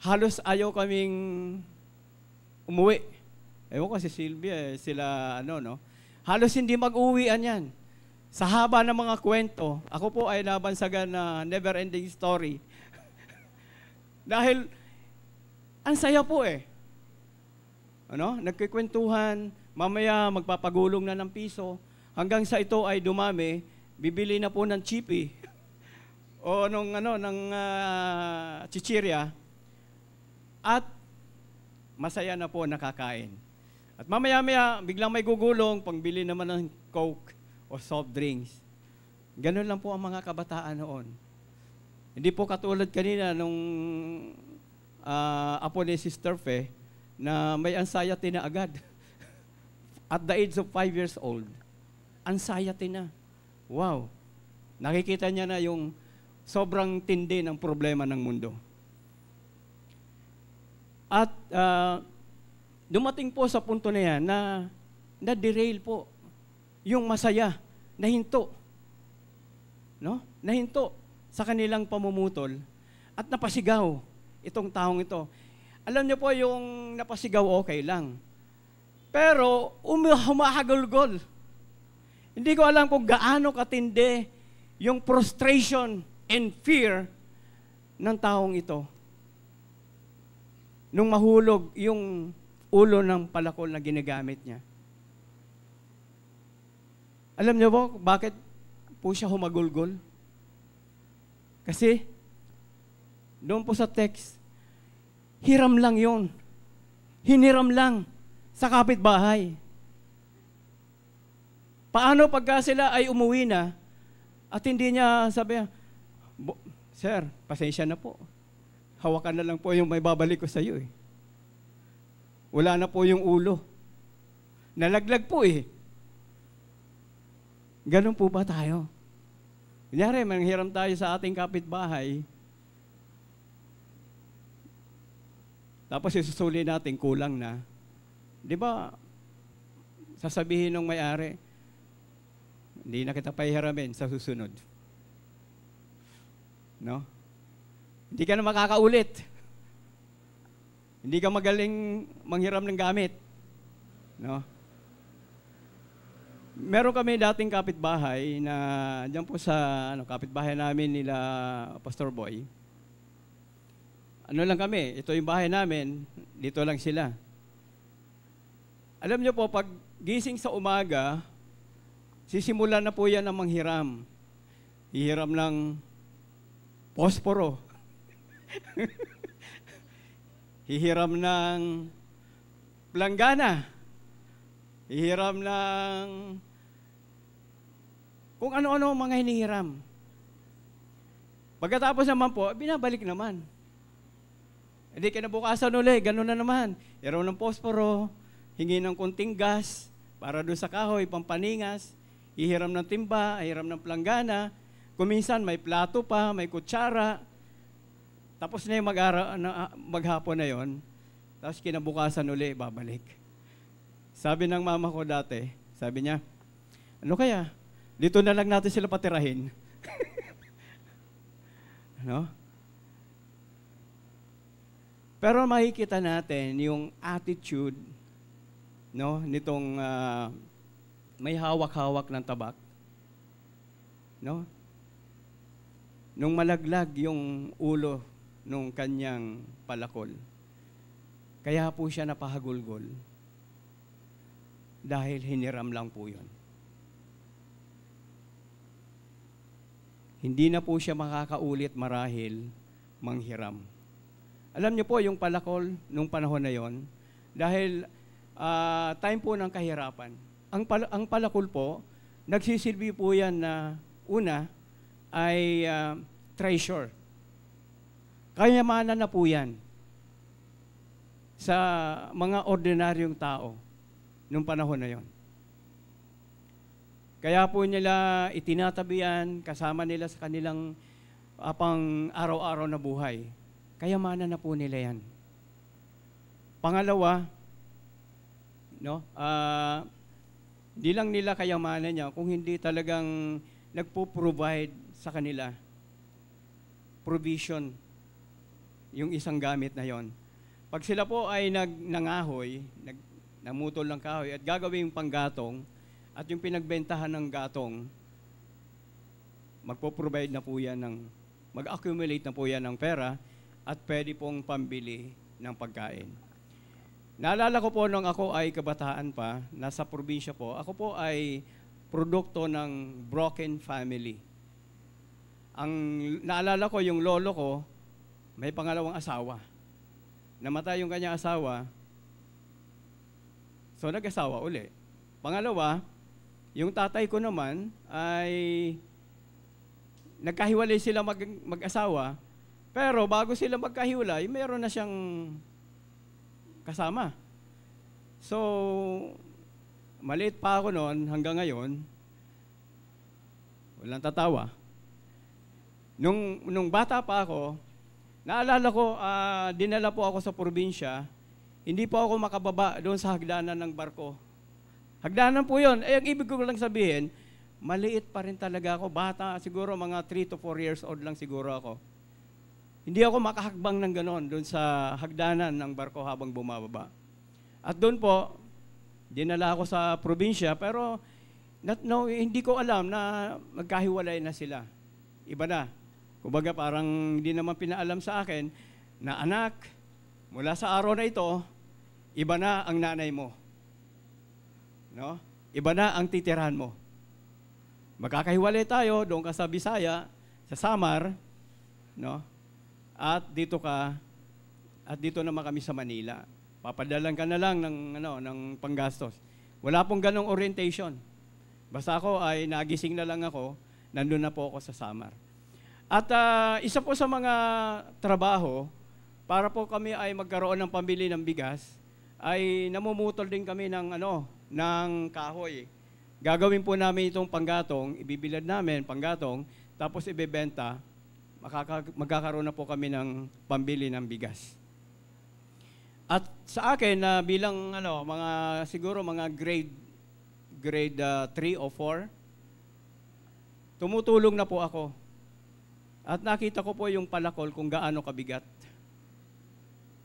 halos ayaw kaming umuwi. Ewan ko si Sylvia, eh, sila ano, no? Halos hindi mag-uwian yan. Sa haba ng mga kwento, ako po ay nabansagan na ah, never-ending story. Dahil, ang saya po eh. Ano? Nagkikwentuhan, mamaya magpapagulong na ng piso. Hanggang sa ito ay dumami, bibili na po ng chipi. o nung ano, ng uh, chichirya. At masaya na po nakakain. At mamaya-maya, biglang may gugulong, pangbili naman ng Coke o soft drinks. Ganun lang po ang mga kabataan noon. Hindi po katulad kanina nung uh, apo ni Sister Fe na may anxiety na agad. At the age of five years old, anxiety na. Wow. Nakikita niya na yung sobrang tindi ng problema ng mundo. At uh, dumating po sa punto na yan na na-derail po yung masaya, nahinto. No? Nahinto sa kanilang pamumutol at napasigaw itong taong ito. Alam niyo po yung napasigaw okay lang. Pero humahagulgol. Hindi ko alam kung gaano katindi yung frustration and fear ng taong ito nung mahulog yung ulo ng palakol na ginagamit niya. Alam niyo po bakit po siya humagulgol? Kasi doon po sa text, hiram lang yon. Hiniram lang sa kapitbahay. Paano pagka sila ay umuwi na at hindi niya sabi, Sir, pasensya na po hawakan na lang po yung may babalik ko sa iyo eh. Wala na po yung ulo. Nalaglag po eh. Ganun po ba tayo? Kunyari, manghiram tayo sa ating kapitbahay, tapos isusuli natin, kulang na. Di ba, sasabihin ng may-ari, hindi na kita pahihiramin sa susunod. No? Hindi ka na makakaulit. Hindi ka magaling manghiram ng gamit. No? Meron kami dating kapitbahay na diyan po sa ano, kapitbahay namin nila Pastor Boy. Ano lang kami, ito yung bahay namin, dito lang sila. Alam niyo po, pag gising sa umaga, sisimula na po yan ang manghiram. Hihiram ng posporo. hihiram ng planggana, hihiram ng kung ano-ano mga hinihiram. Pagkatapos naman po, binabalik naman. Hindi kinabukasan ulit, ganun na naman. Hiraw ng posporo, hingi ng kunting gas para doon sa kahoy, pampaningas, hihiram ng timba, hihiram ng planggana, kuminsan may plato pa, may kutsara, tapos na yung mag na, ah, maghapon na yon, tapos kinabukasan uli, babalik. Sabi ng mama ko dati, sabi niya, ano kaya? Dito na lang natin sila patirahin. no? Pero makikita natin yung attitude no nitong uh, may hawak-hawak ng tabak. No? Nung malaglag yung ulo nung kanyang palakol. Kaya po siya napahagulgol dahil hiniram lang po yun. Hindi na po siya makakaulit marahil manghiram. Alam niyo po yung palakol nung panahon na yon dahil uh, time po ng kahirapan. Ang, pal- ang palakol po, nagsisilbi po yan na una ay uh, treasure Kayamanan na po yan sa mga ordinaryong tao nung panahon na yon. Kaya po nila itinatabi kasama nila sa kanilang apang ah, araw-araw na buhay. Kayamanan na po nila yan. Pangalawa, no, uh, di lang nila kayamanan niya kung hindi talagang nagpo-provide sa kanila provision yung isang gamit na yon. Pag sila po ay nag, nangahoy, nag, namutol ng kahoy at gagawin yung panggatong at yung pinagbentahan ng gatong, magpo-provide na po yan ng, mag-accumulate na po yan ng pera at pwede pong pambili ng pagkain. Naalala ko po nung ako ay kabataan pa, nasa probinsya po, ako po ay produkto ng broken family. Ang naalala ko yung lolo ko, may pangalawang asawa. Namatay yung kanyang asawa, so nag-asawa uli. Pangalawa, yung tatay ko naman ay nagkahiwalay sila mag, mag-asawa, pero bago sila magkahiwalay, meron na siyang kasama. So, maliit pa ako noon hanggang ngayon, walang tatawa. Nung, nung bata pa ako, Naalala ko, uh, dinala po ako sa probinsya. Hindi po ako makababa doon sa hagdanan ng barko. Hagdanan po yon. Eh, ang ibig ko lang sabihin, maliit pa rin talaga ako. Bata, siguro mga 3 to 4 years old lang siguro ako. Hindi ako makahagbang ng ganon doon sa hagdanan ng barko habang bumababa. At doon po, dinala ako sa probinsya, pero not, no, hindi ko alam na magkahiwalay na sila. Iba na. Kumbaga parang hindi naman pinaalam sa akin na anak, mula sa araw na ito, iba na ang nanay mo. No? Iba na ang titirahan mo. Magkakahiwalay tayo doon ka sa Bisaya, sa Samar, no? At dito ka at dito naman kami sa Manila. Papadalan ka na lang ng ano ng panggastos. Wala pong ganong orientation. Basta ako ay nagising na lang ako, nandun na po ako sa Samar. At uh, isa po sa mga trabaho, para po kami ay magkaroon ng pambili ng bigas, ay namumutol din kami ng, ano, ng kahoy. Gagawin po namin itong panggatong, ibibilad namin panggatong, tapos ibebenta, makaka- magkakaroon na po kami ng pambili ng bigas. At sa akin na uh, bilang ano, mga siguro mga grade grade 3 uh, o 4, tumutulong na po ako at nakita ko po yung palakol kung gaano kabigat.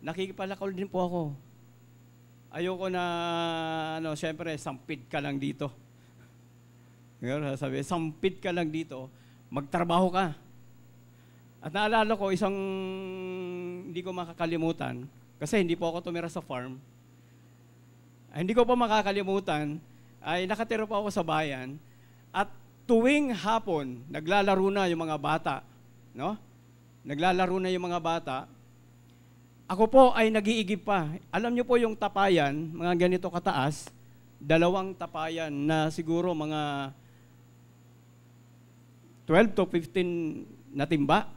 Nakikipalakol din po ako. Ayoko na, ano, syempre, sampid ka lang dito. Ngayon, sabi, sampid ka lang dito, magtrabaho ka. At naalala ko, isang hindi ko makakalimutan, kasi hindi po ako tumira sa farm. Ay, hindi ko pa makakalimutan, ay nakatira pa ako sa bayan, at tuwing hapon, naglalaro na yung mga bata, no? Naglalaro na yung mga bata. Ako po ay nagiigib pa. Alam niyo po yung tapayan, mga ganito kataas, dalawang tapayan na siguro mga 12 to 15 na timba.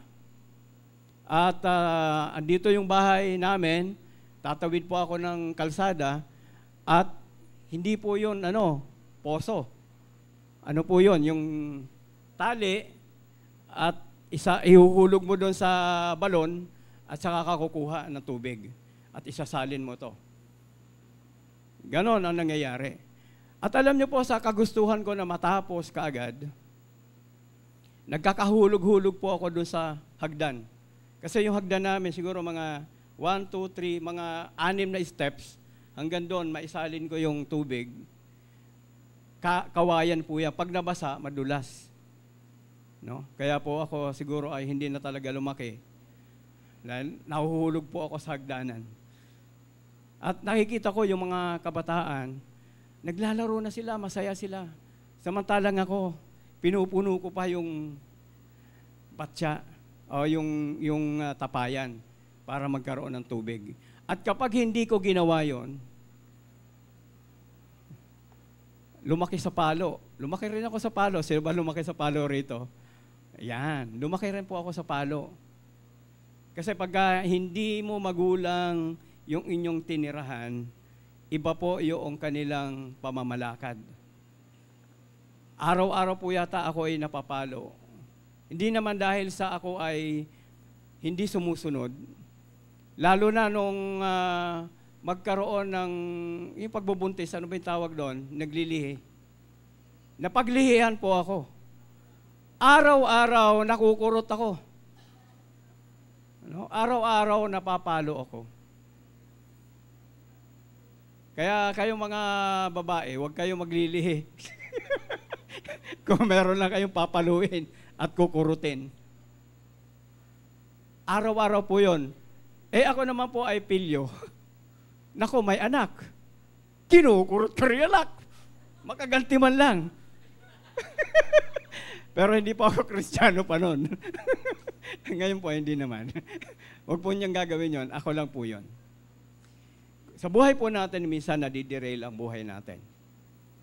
At uh, andito yung bahay namin, tatawid po ako ng kalsada at hindi po yun, ano, poso. Ano po yun? Yung tali at isa, ihuhulog mo doon sa balon at saka kakukuha ng tubig at isasalin mo to. Ganon ang nangyayari. At alam niyo po sa kagustuhan ko na matapos kaagad, nagkakahulog-hulog po ako doon sa hagdan. Kasi yung hagdan namin, siguro mga 1, 2, 3, mga anim na steps, hanggang doon, maisalin ko yung tubig. kawayan po yan. Pag nabasa, madulas. No? Kaya po ako siguro ay hindi na talaga lumaki. Dahil nahuhulog po ako sa hagdanan. At nakikita ko yung mga kabataan, naglalaro na sila, masaya sila. Samantalang ako, pinupuno ko pa yung batya o yung, yung uh, tapayan para magkaroon ng tubig. At kapag hindi ko ginawa yon, lumaki sa palo. Lumaki rin ako sa palo. Sino ba lumaki sa palo rito? Ayan, lumaki rin po ako sa palo. Kasi pag hindi mo magulang yung inyong tinirahan, iba po yung kanilang pamamalakad. Araw-araw po yata ako ay napapalo. Hindi naman dahil sa ako ay hindi sumusunod. Lalo na nung uh, magkaroon ng yung pagbubuntis, ano ba yung tawag doon? Naglilihi. Napaglihihan po ako. Araw-araw nakukurot ako. No? Araw-araw napapalo ako. Kaya kayong mga babae, huwag kayong maglilihi. Kung meron lang kayong papaluin at kukurutin. Araw-araw po yon. Eh ako naman po ay pilyo. Nako, may anak. Kinukurot ka rin anak. Makaganti man lang. Pero hindi po ako kristyano pa noon. Ngayon po, hindi naman. Huwag po niyang gagawin yon. Ako lang po yon. Sa buhay po natin, minsan nadiderail ang buhay natin.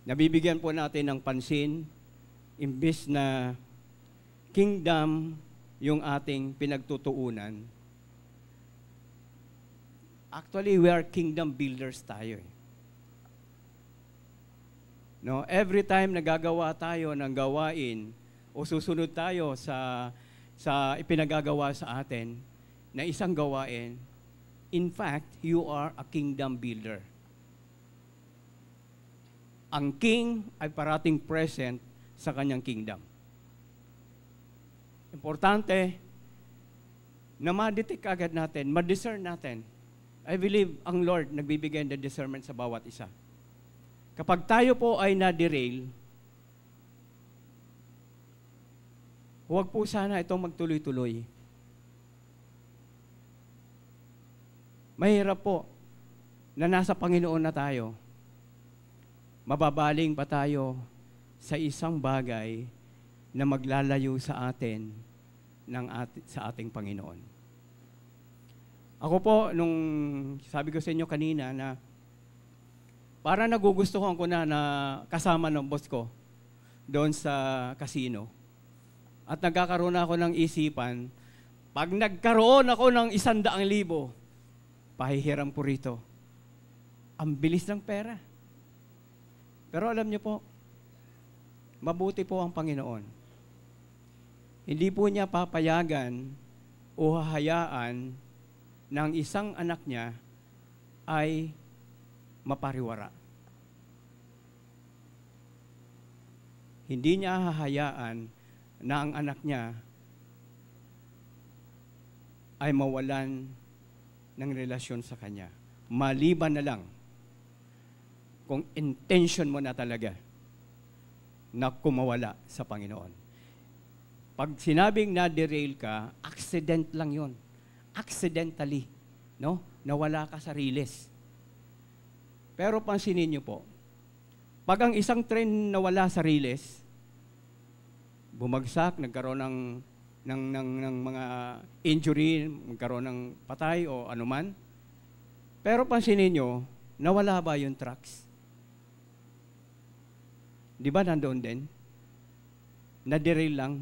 Nabibigyan po natin ng pansin, imbis na kingdom yung ating pinagtutuunan. Actually, we are kingdom builders tayo. Eh. No, every time nagagawa tayo ng gawain o susunod tayo sa, sa ipinagagawa sa atin na isang gawain, in fact, you are a kingdom builder. Ang king ay parating present sa kanyang kingdom. Importante na ma-detect agad natin, ma-discern natin. I believe ang Lord nagbibigay ng discernment sa bawat isa. Kapag tayo po ay na-derail, Huwag po sana itong magtuloy-tuloy. Mahirap po na nasa Panginoon na tayo. Mababaling pa tayo sa isang bagay na maglalayo sa atin ng ati, sa ating Panginoon. Ako po, nung sabi ko sa inyo kanina na para nagugustuhan ko na na kasama ng boss ko doon sa casino at nagkakaroon ako ng isipan, pag nagkaroon ako ng isandaang libo, pahihiram ko rito. Ang bilis ng pera. Pero alam niyo po, mabuti po ang Panginoon. Hindi po niya papayagan o hahayaan ng isang anak niya ay mapariwara. Hindi niya hahayaan na ang anak niya ay mawalan ng relasyon sa kanya. Maliban na lang kung intention mo na talaga na kumawala sa Panginoon. Pag sinabing na-derail ka, accident lang yon. Accidentally. No? Nawala ka sa riles. Pero pansinin nyo po, pag ang isang train nawala sa riles, bumagsak, nagkaroon ng ng, ng, ng mga injury, magkaroon ng patay o anuman. Pero pansinin nyo, nawala ba yung trucks? Di ba nandoon din? Naderail lang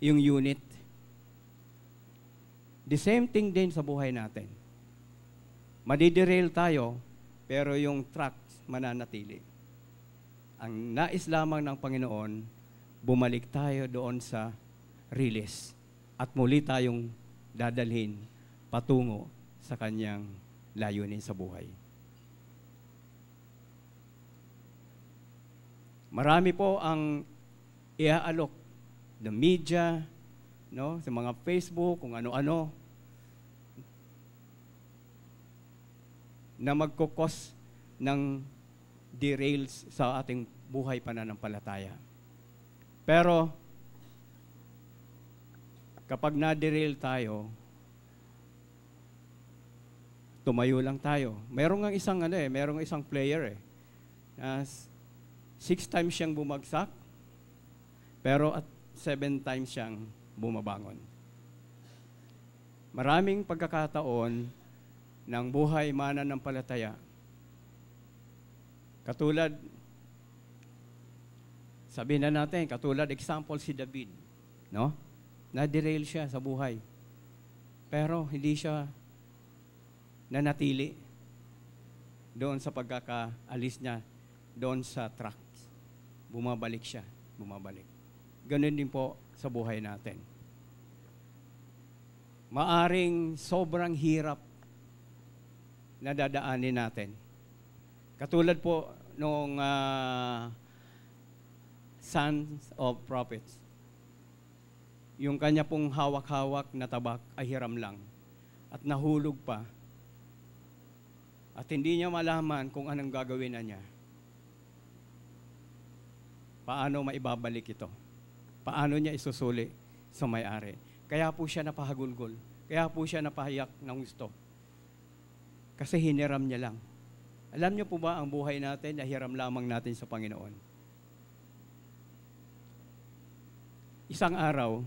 yung unit. The same thing din sa buhay natin. Madiderail tayo, pero yung trucks mananatili. Ang nais lamang ng Panginoon bumalik tayo doon sa release at muli tayong dadalhin patungo sa kanyang layunin sa buhay. Marami po ang iaalok ng media, no, sa mga Facebook, kung ano-ano na magkokos ng derails sa ating buhay pananampalataya. Pero, kapag na-derail tayo, tumayo lang tayo. Merong ang isang ano eh, merong isang player eh. Uh, six times siyang bumagsak, pero at seven times siyang bumabangon. Maraming pagkakataon ng buhay mana ng palataya. Katulad Sabihin na natin, katulad example si David, no? Na-derail siya sa buhay. Pero hindi siya nanatili doon sa pagkakaalis niya doon sa track. Bumabalik siya, bumabalik. Ganun din po sa buhay natin. Maaring sobrang hirap na dadaanin natin. Katulad po nung uh, sons of prophets. Yung kanya pong hawak-hawak na tabak ay hiram lang at nahulog pa. At hindi niya malaman kung anong gagawin na niya. Paano maibabalik ito? Paano niya isusuli sa may-ari? Kaya po siya napahagulgol. Kaya po siya napahayak ng gusto. Kasi hiniram niya lang. Alam niyo po ba ang buhay natin, hiram lamang natin sa Panginoon. isang araw,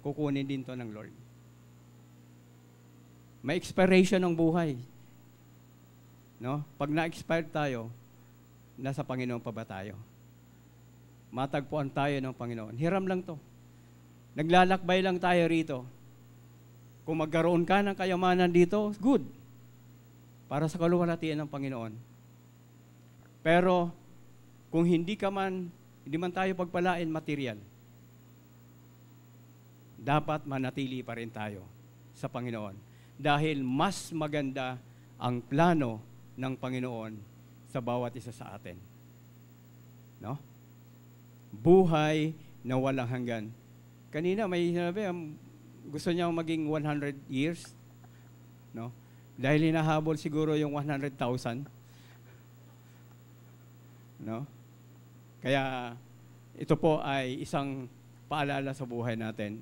kukunin din to ng Lord. May expiration ng buhay. No? Pag na-expire tayo, nasa Panginoon pa ba tayo? Matagpuan tayo ng Panginoon. Hiram lang to. Naglalakbay lang tayo rito. Kung magkaroon ka ng kayamanan dito, good. Para sa kaluwalhatian ng Panginoon. Pero, kung hindi ka man, hindi man tayo pagpalain material, dapat manatili pa rin tayo sa Panginoon. Dahil mas maganda ang plano ng Panginoon sa bawat isa sa atin. No? Buhay na walang hanggan. Kanina may sinabi, um, gusto niya maging 100 years. No? Dahil hinahabol siguro yung 100,000. No? Kaya ito po ay isang paalala sa buhay natin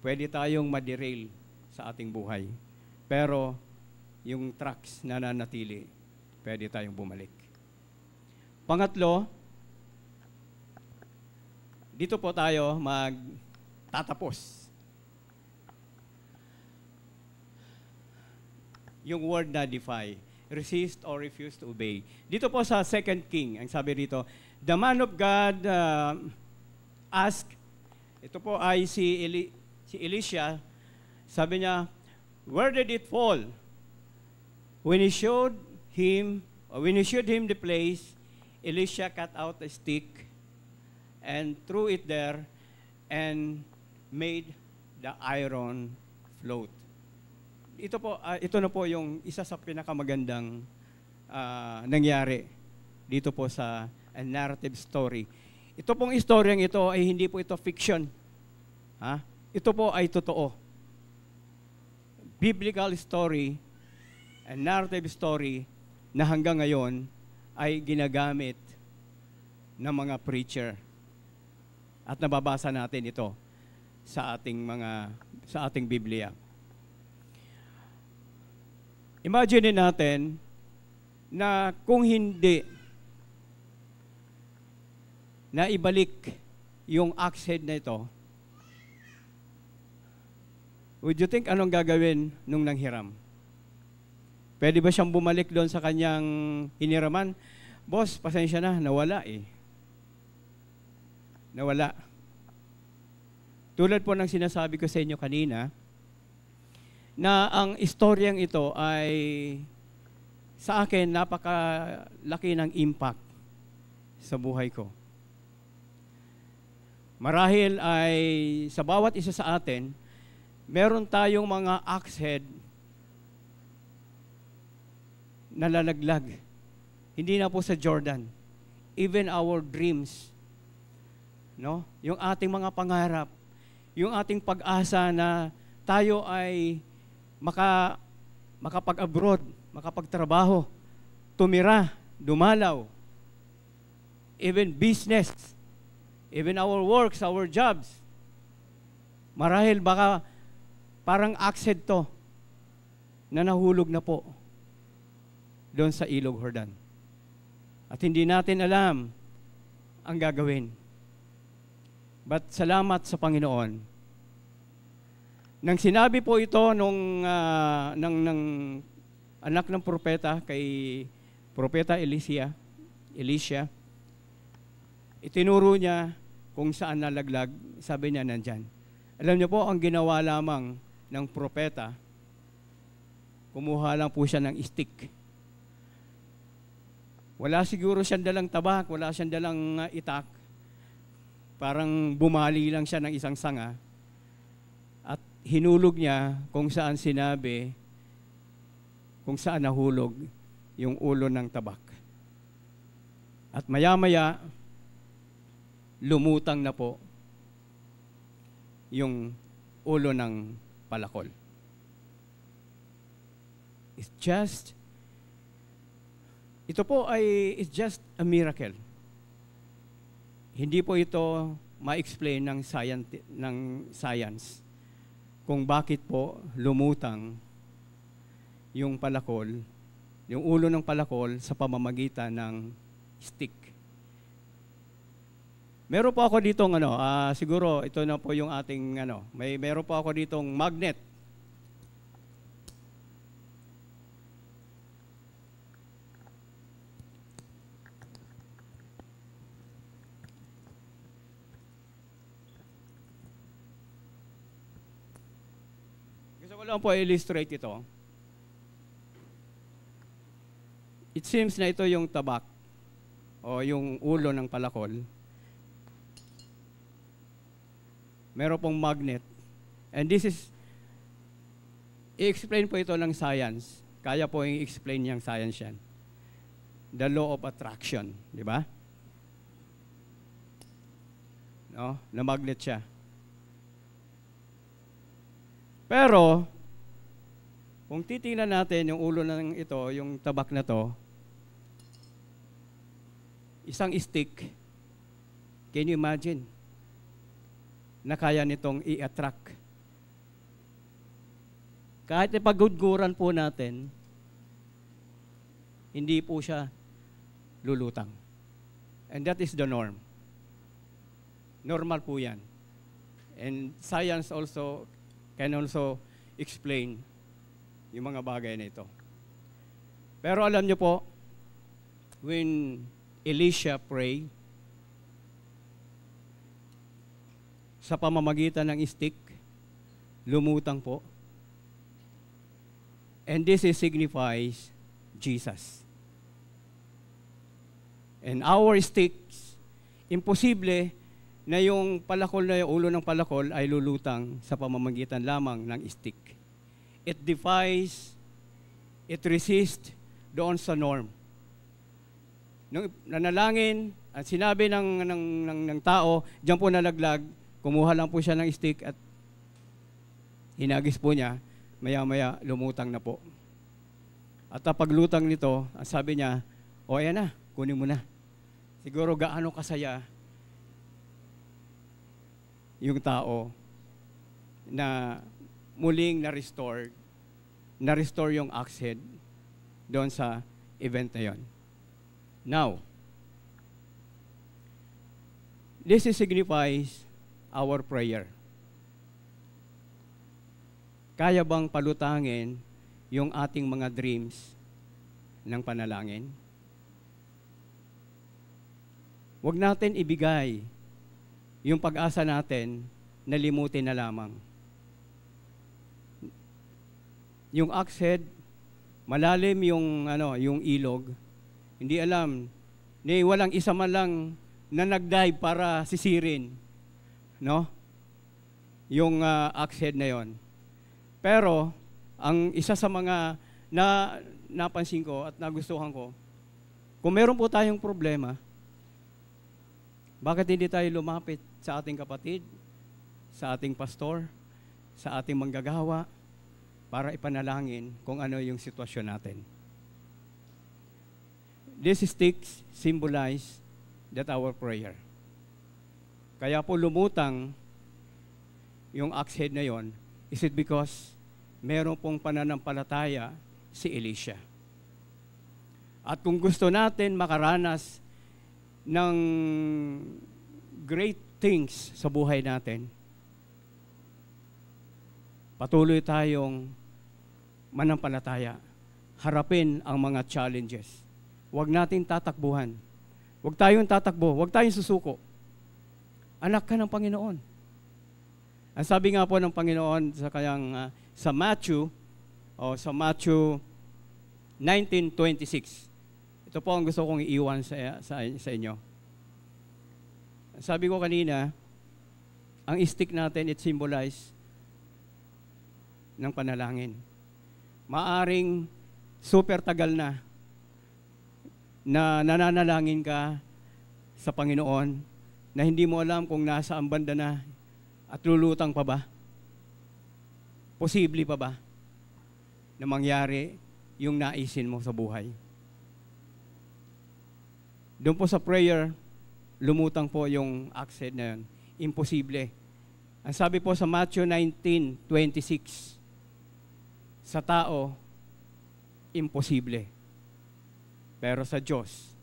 pwede tayong maderail sa ating buhay. Pero yung tracks na nanatili, pwede tayong bumalik. Pangatlo, dito po tayo magtatapos. Yung word na defy, resist or refuse to obey. Dito po sa 2 King, ang sabi dito, the man of God uh, asked, ito po ay si Eli, si Elisha, sabi niya, where did it fall? When he showed him, or uh, when he showed him the place, Elisha cut out a stick and threw it there and made the iron float. Ito po uh, ito na po yung isa sa pinakamagandang uh, nangyari dito po sa a ah, narrative story. Ito pong istoryang ito ay hindi po ito fiction. Ha? Ito po ay totoo. Biblical story and narrative story na hanggang ngayon ay ginagamit ng mga preacher. At nababasa natin ito sa ating mga sa ating Biblia. Imagine natin na kung hindi na ibalik yung axe head na ito, would you think anong gagawin nung nanghiram? Pwede ba siyang bumalik doon sa kanyang hiniraman? Boss, pasensya na, nawala eh. Nawala. Tulad po ng sinasabi ko sa inyo kanina, na ang istoryang ito ay sa akin napakalaki ng impact sa buhay ko. Marahil ay sa bawat isa sa atin, meron tayong mga axe head na lalaglag. Hindi na po sa Jordan. Even our dreams, no? yung ating mga pangarap, yung ating pag-asa na tayo ay maka, makapag-abroad, makapagtrabaho, tumira, dumalaw, even business, even our works, our jobs. Marahil baka Parang axe to na nahulog na po doon sa ilog Jordan. At hindi natin alam ang gagawin. But salamat sa Panginoon. Nang sinabi po ito nung uh, ah, ng, ng anak ng propeta kay propeta Elisha, Elisha, itinuro niya kung saan nalaglag, sabi niya nandyan. Alam niyo po, ang ginawa lamang ng propeta, kumuha lang po siya ng stick. Wala siguro siyang dalang tabak, wala siyang dalang ah, itak. Parang bumali lang siya ng isang sanga. At hinulog niya kung saan sinabi, kung saan nahulog yung ulo ng tabak. At maya-maya, lumutang na po yung ulo ng palakol. It's just, ito po ay, it's just a miracle. Hindi po ito ma-explain ng, science, ng science kung bakit po lumutang yung palakol, yung ulo ng palakol sa pamamagitan ng stick. Meron po ako ditong ano, uh, siguro ito na po yung ating ano, may meron po ako ditong magnet. Gusto ko lang po illustrate ito. It seems na ito yung tabak o yung ulo ng palakol. meron pong magnet. And this is, i-explain po ito ng science. Kaya po i-explain niyang science yan. The law of attraction, di ba? No? Na-magnet siya. Pero, kung titingnan natin yung ulo ng ito, yung tabak na to, isang stick, can you imagine? na kaya nitong i-attract. Kahit ipagudguran po natin, hindi po siya lulutang. And that is the norm. Normal po yan. And science also can also explain yung mga bagay na ito. Pero alam niyo po, when Elisha prayed, sa pamamagitan ng stick, lumutang po. And this is signifies Jesus. And our sticks, imposible na yung palakol na yung ulo ng palakol ay lulutang sa pamamagitan lamang ng stick. It defies, it resists doon sa norm. Nung nanalangin, at sinabi ng, ng, ng, ng tao, diyan po nalaglag, Kumuha lang po siya ng stick at hinagis po niya. Maya-maya, lumutang na po. At paglutang nito, sabi niya, o ayan na, kunin mo na. Siguro gaano kasaya yung tao na muling na-restore, na-restore yung axe head doon sa event na yon. Now, this signifies our prayer. Kaya bang palutangin yung ating mga dreams ng panalangin? Huwag natin ibigay yung pag-asa natin na limutin na lamang. Yung axe head, malalim yung, ano, yung ilog. Hindi alam, ni walang isa man lang na nag-dive para sisirin no? Yung uh, ah, axe head na yon. Pero ang isa sa mga na napansin ko at nagustuhan ko, kung meron po tayong problema, bakit hindi tayo lumapit sa ating kapatid, sa ating pastor, sa ating manggagawa, para ipanalangin kung ano yung sitwasyon natin. This sticks symbolize that our prayer. Kaya po lumutang yung axe head na yon, is it because meron pong pananampalataya si Elisha. At kung gusto natin makaranas ng great things sa buhay natin, patuloy tayong manampalataya. Harapin ang mga challenges. Huwag natin tatakbuhan. Huwag tayong tatakbo. Huwag tayong susuko. Anak ka ng Panginoon. Ang sabi nga po ng Panginoon sa kanyang uh, ah, sa Matthew o sa Matthew 19:26. Ito po ang gusto kong iiwan sa, sa, sa inyo. Sabi ko kanina, ang stick natin, it symbolize ng panalangin. Maaring super tagal na na nananalangin ka sa Panginoon na hindi mo alam kung nasa ang banda na at lulutang pa ba? Posible pa ba na mangyari yung naisin mo sa buhay? Doon po sa prayer, lumutang po yung accent na yun. Imposible. Ang sabi po sa Matthew 19:26, sa tao, imposible. Pero sa Diyos,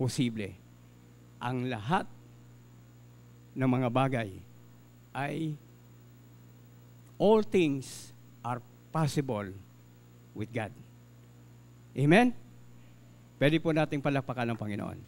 posible ang lahat ng mga bagay ay all things are possible with God. Amen? Pwede po nating palakpakan ng Panginoon.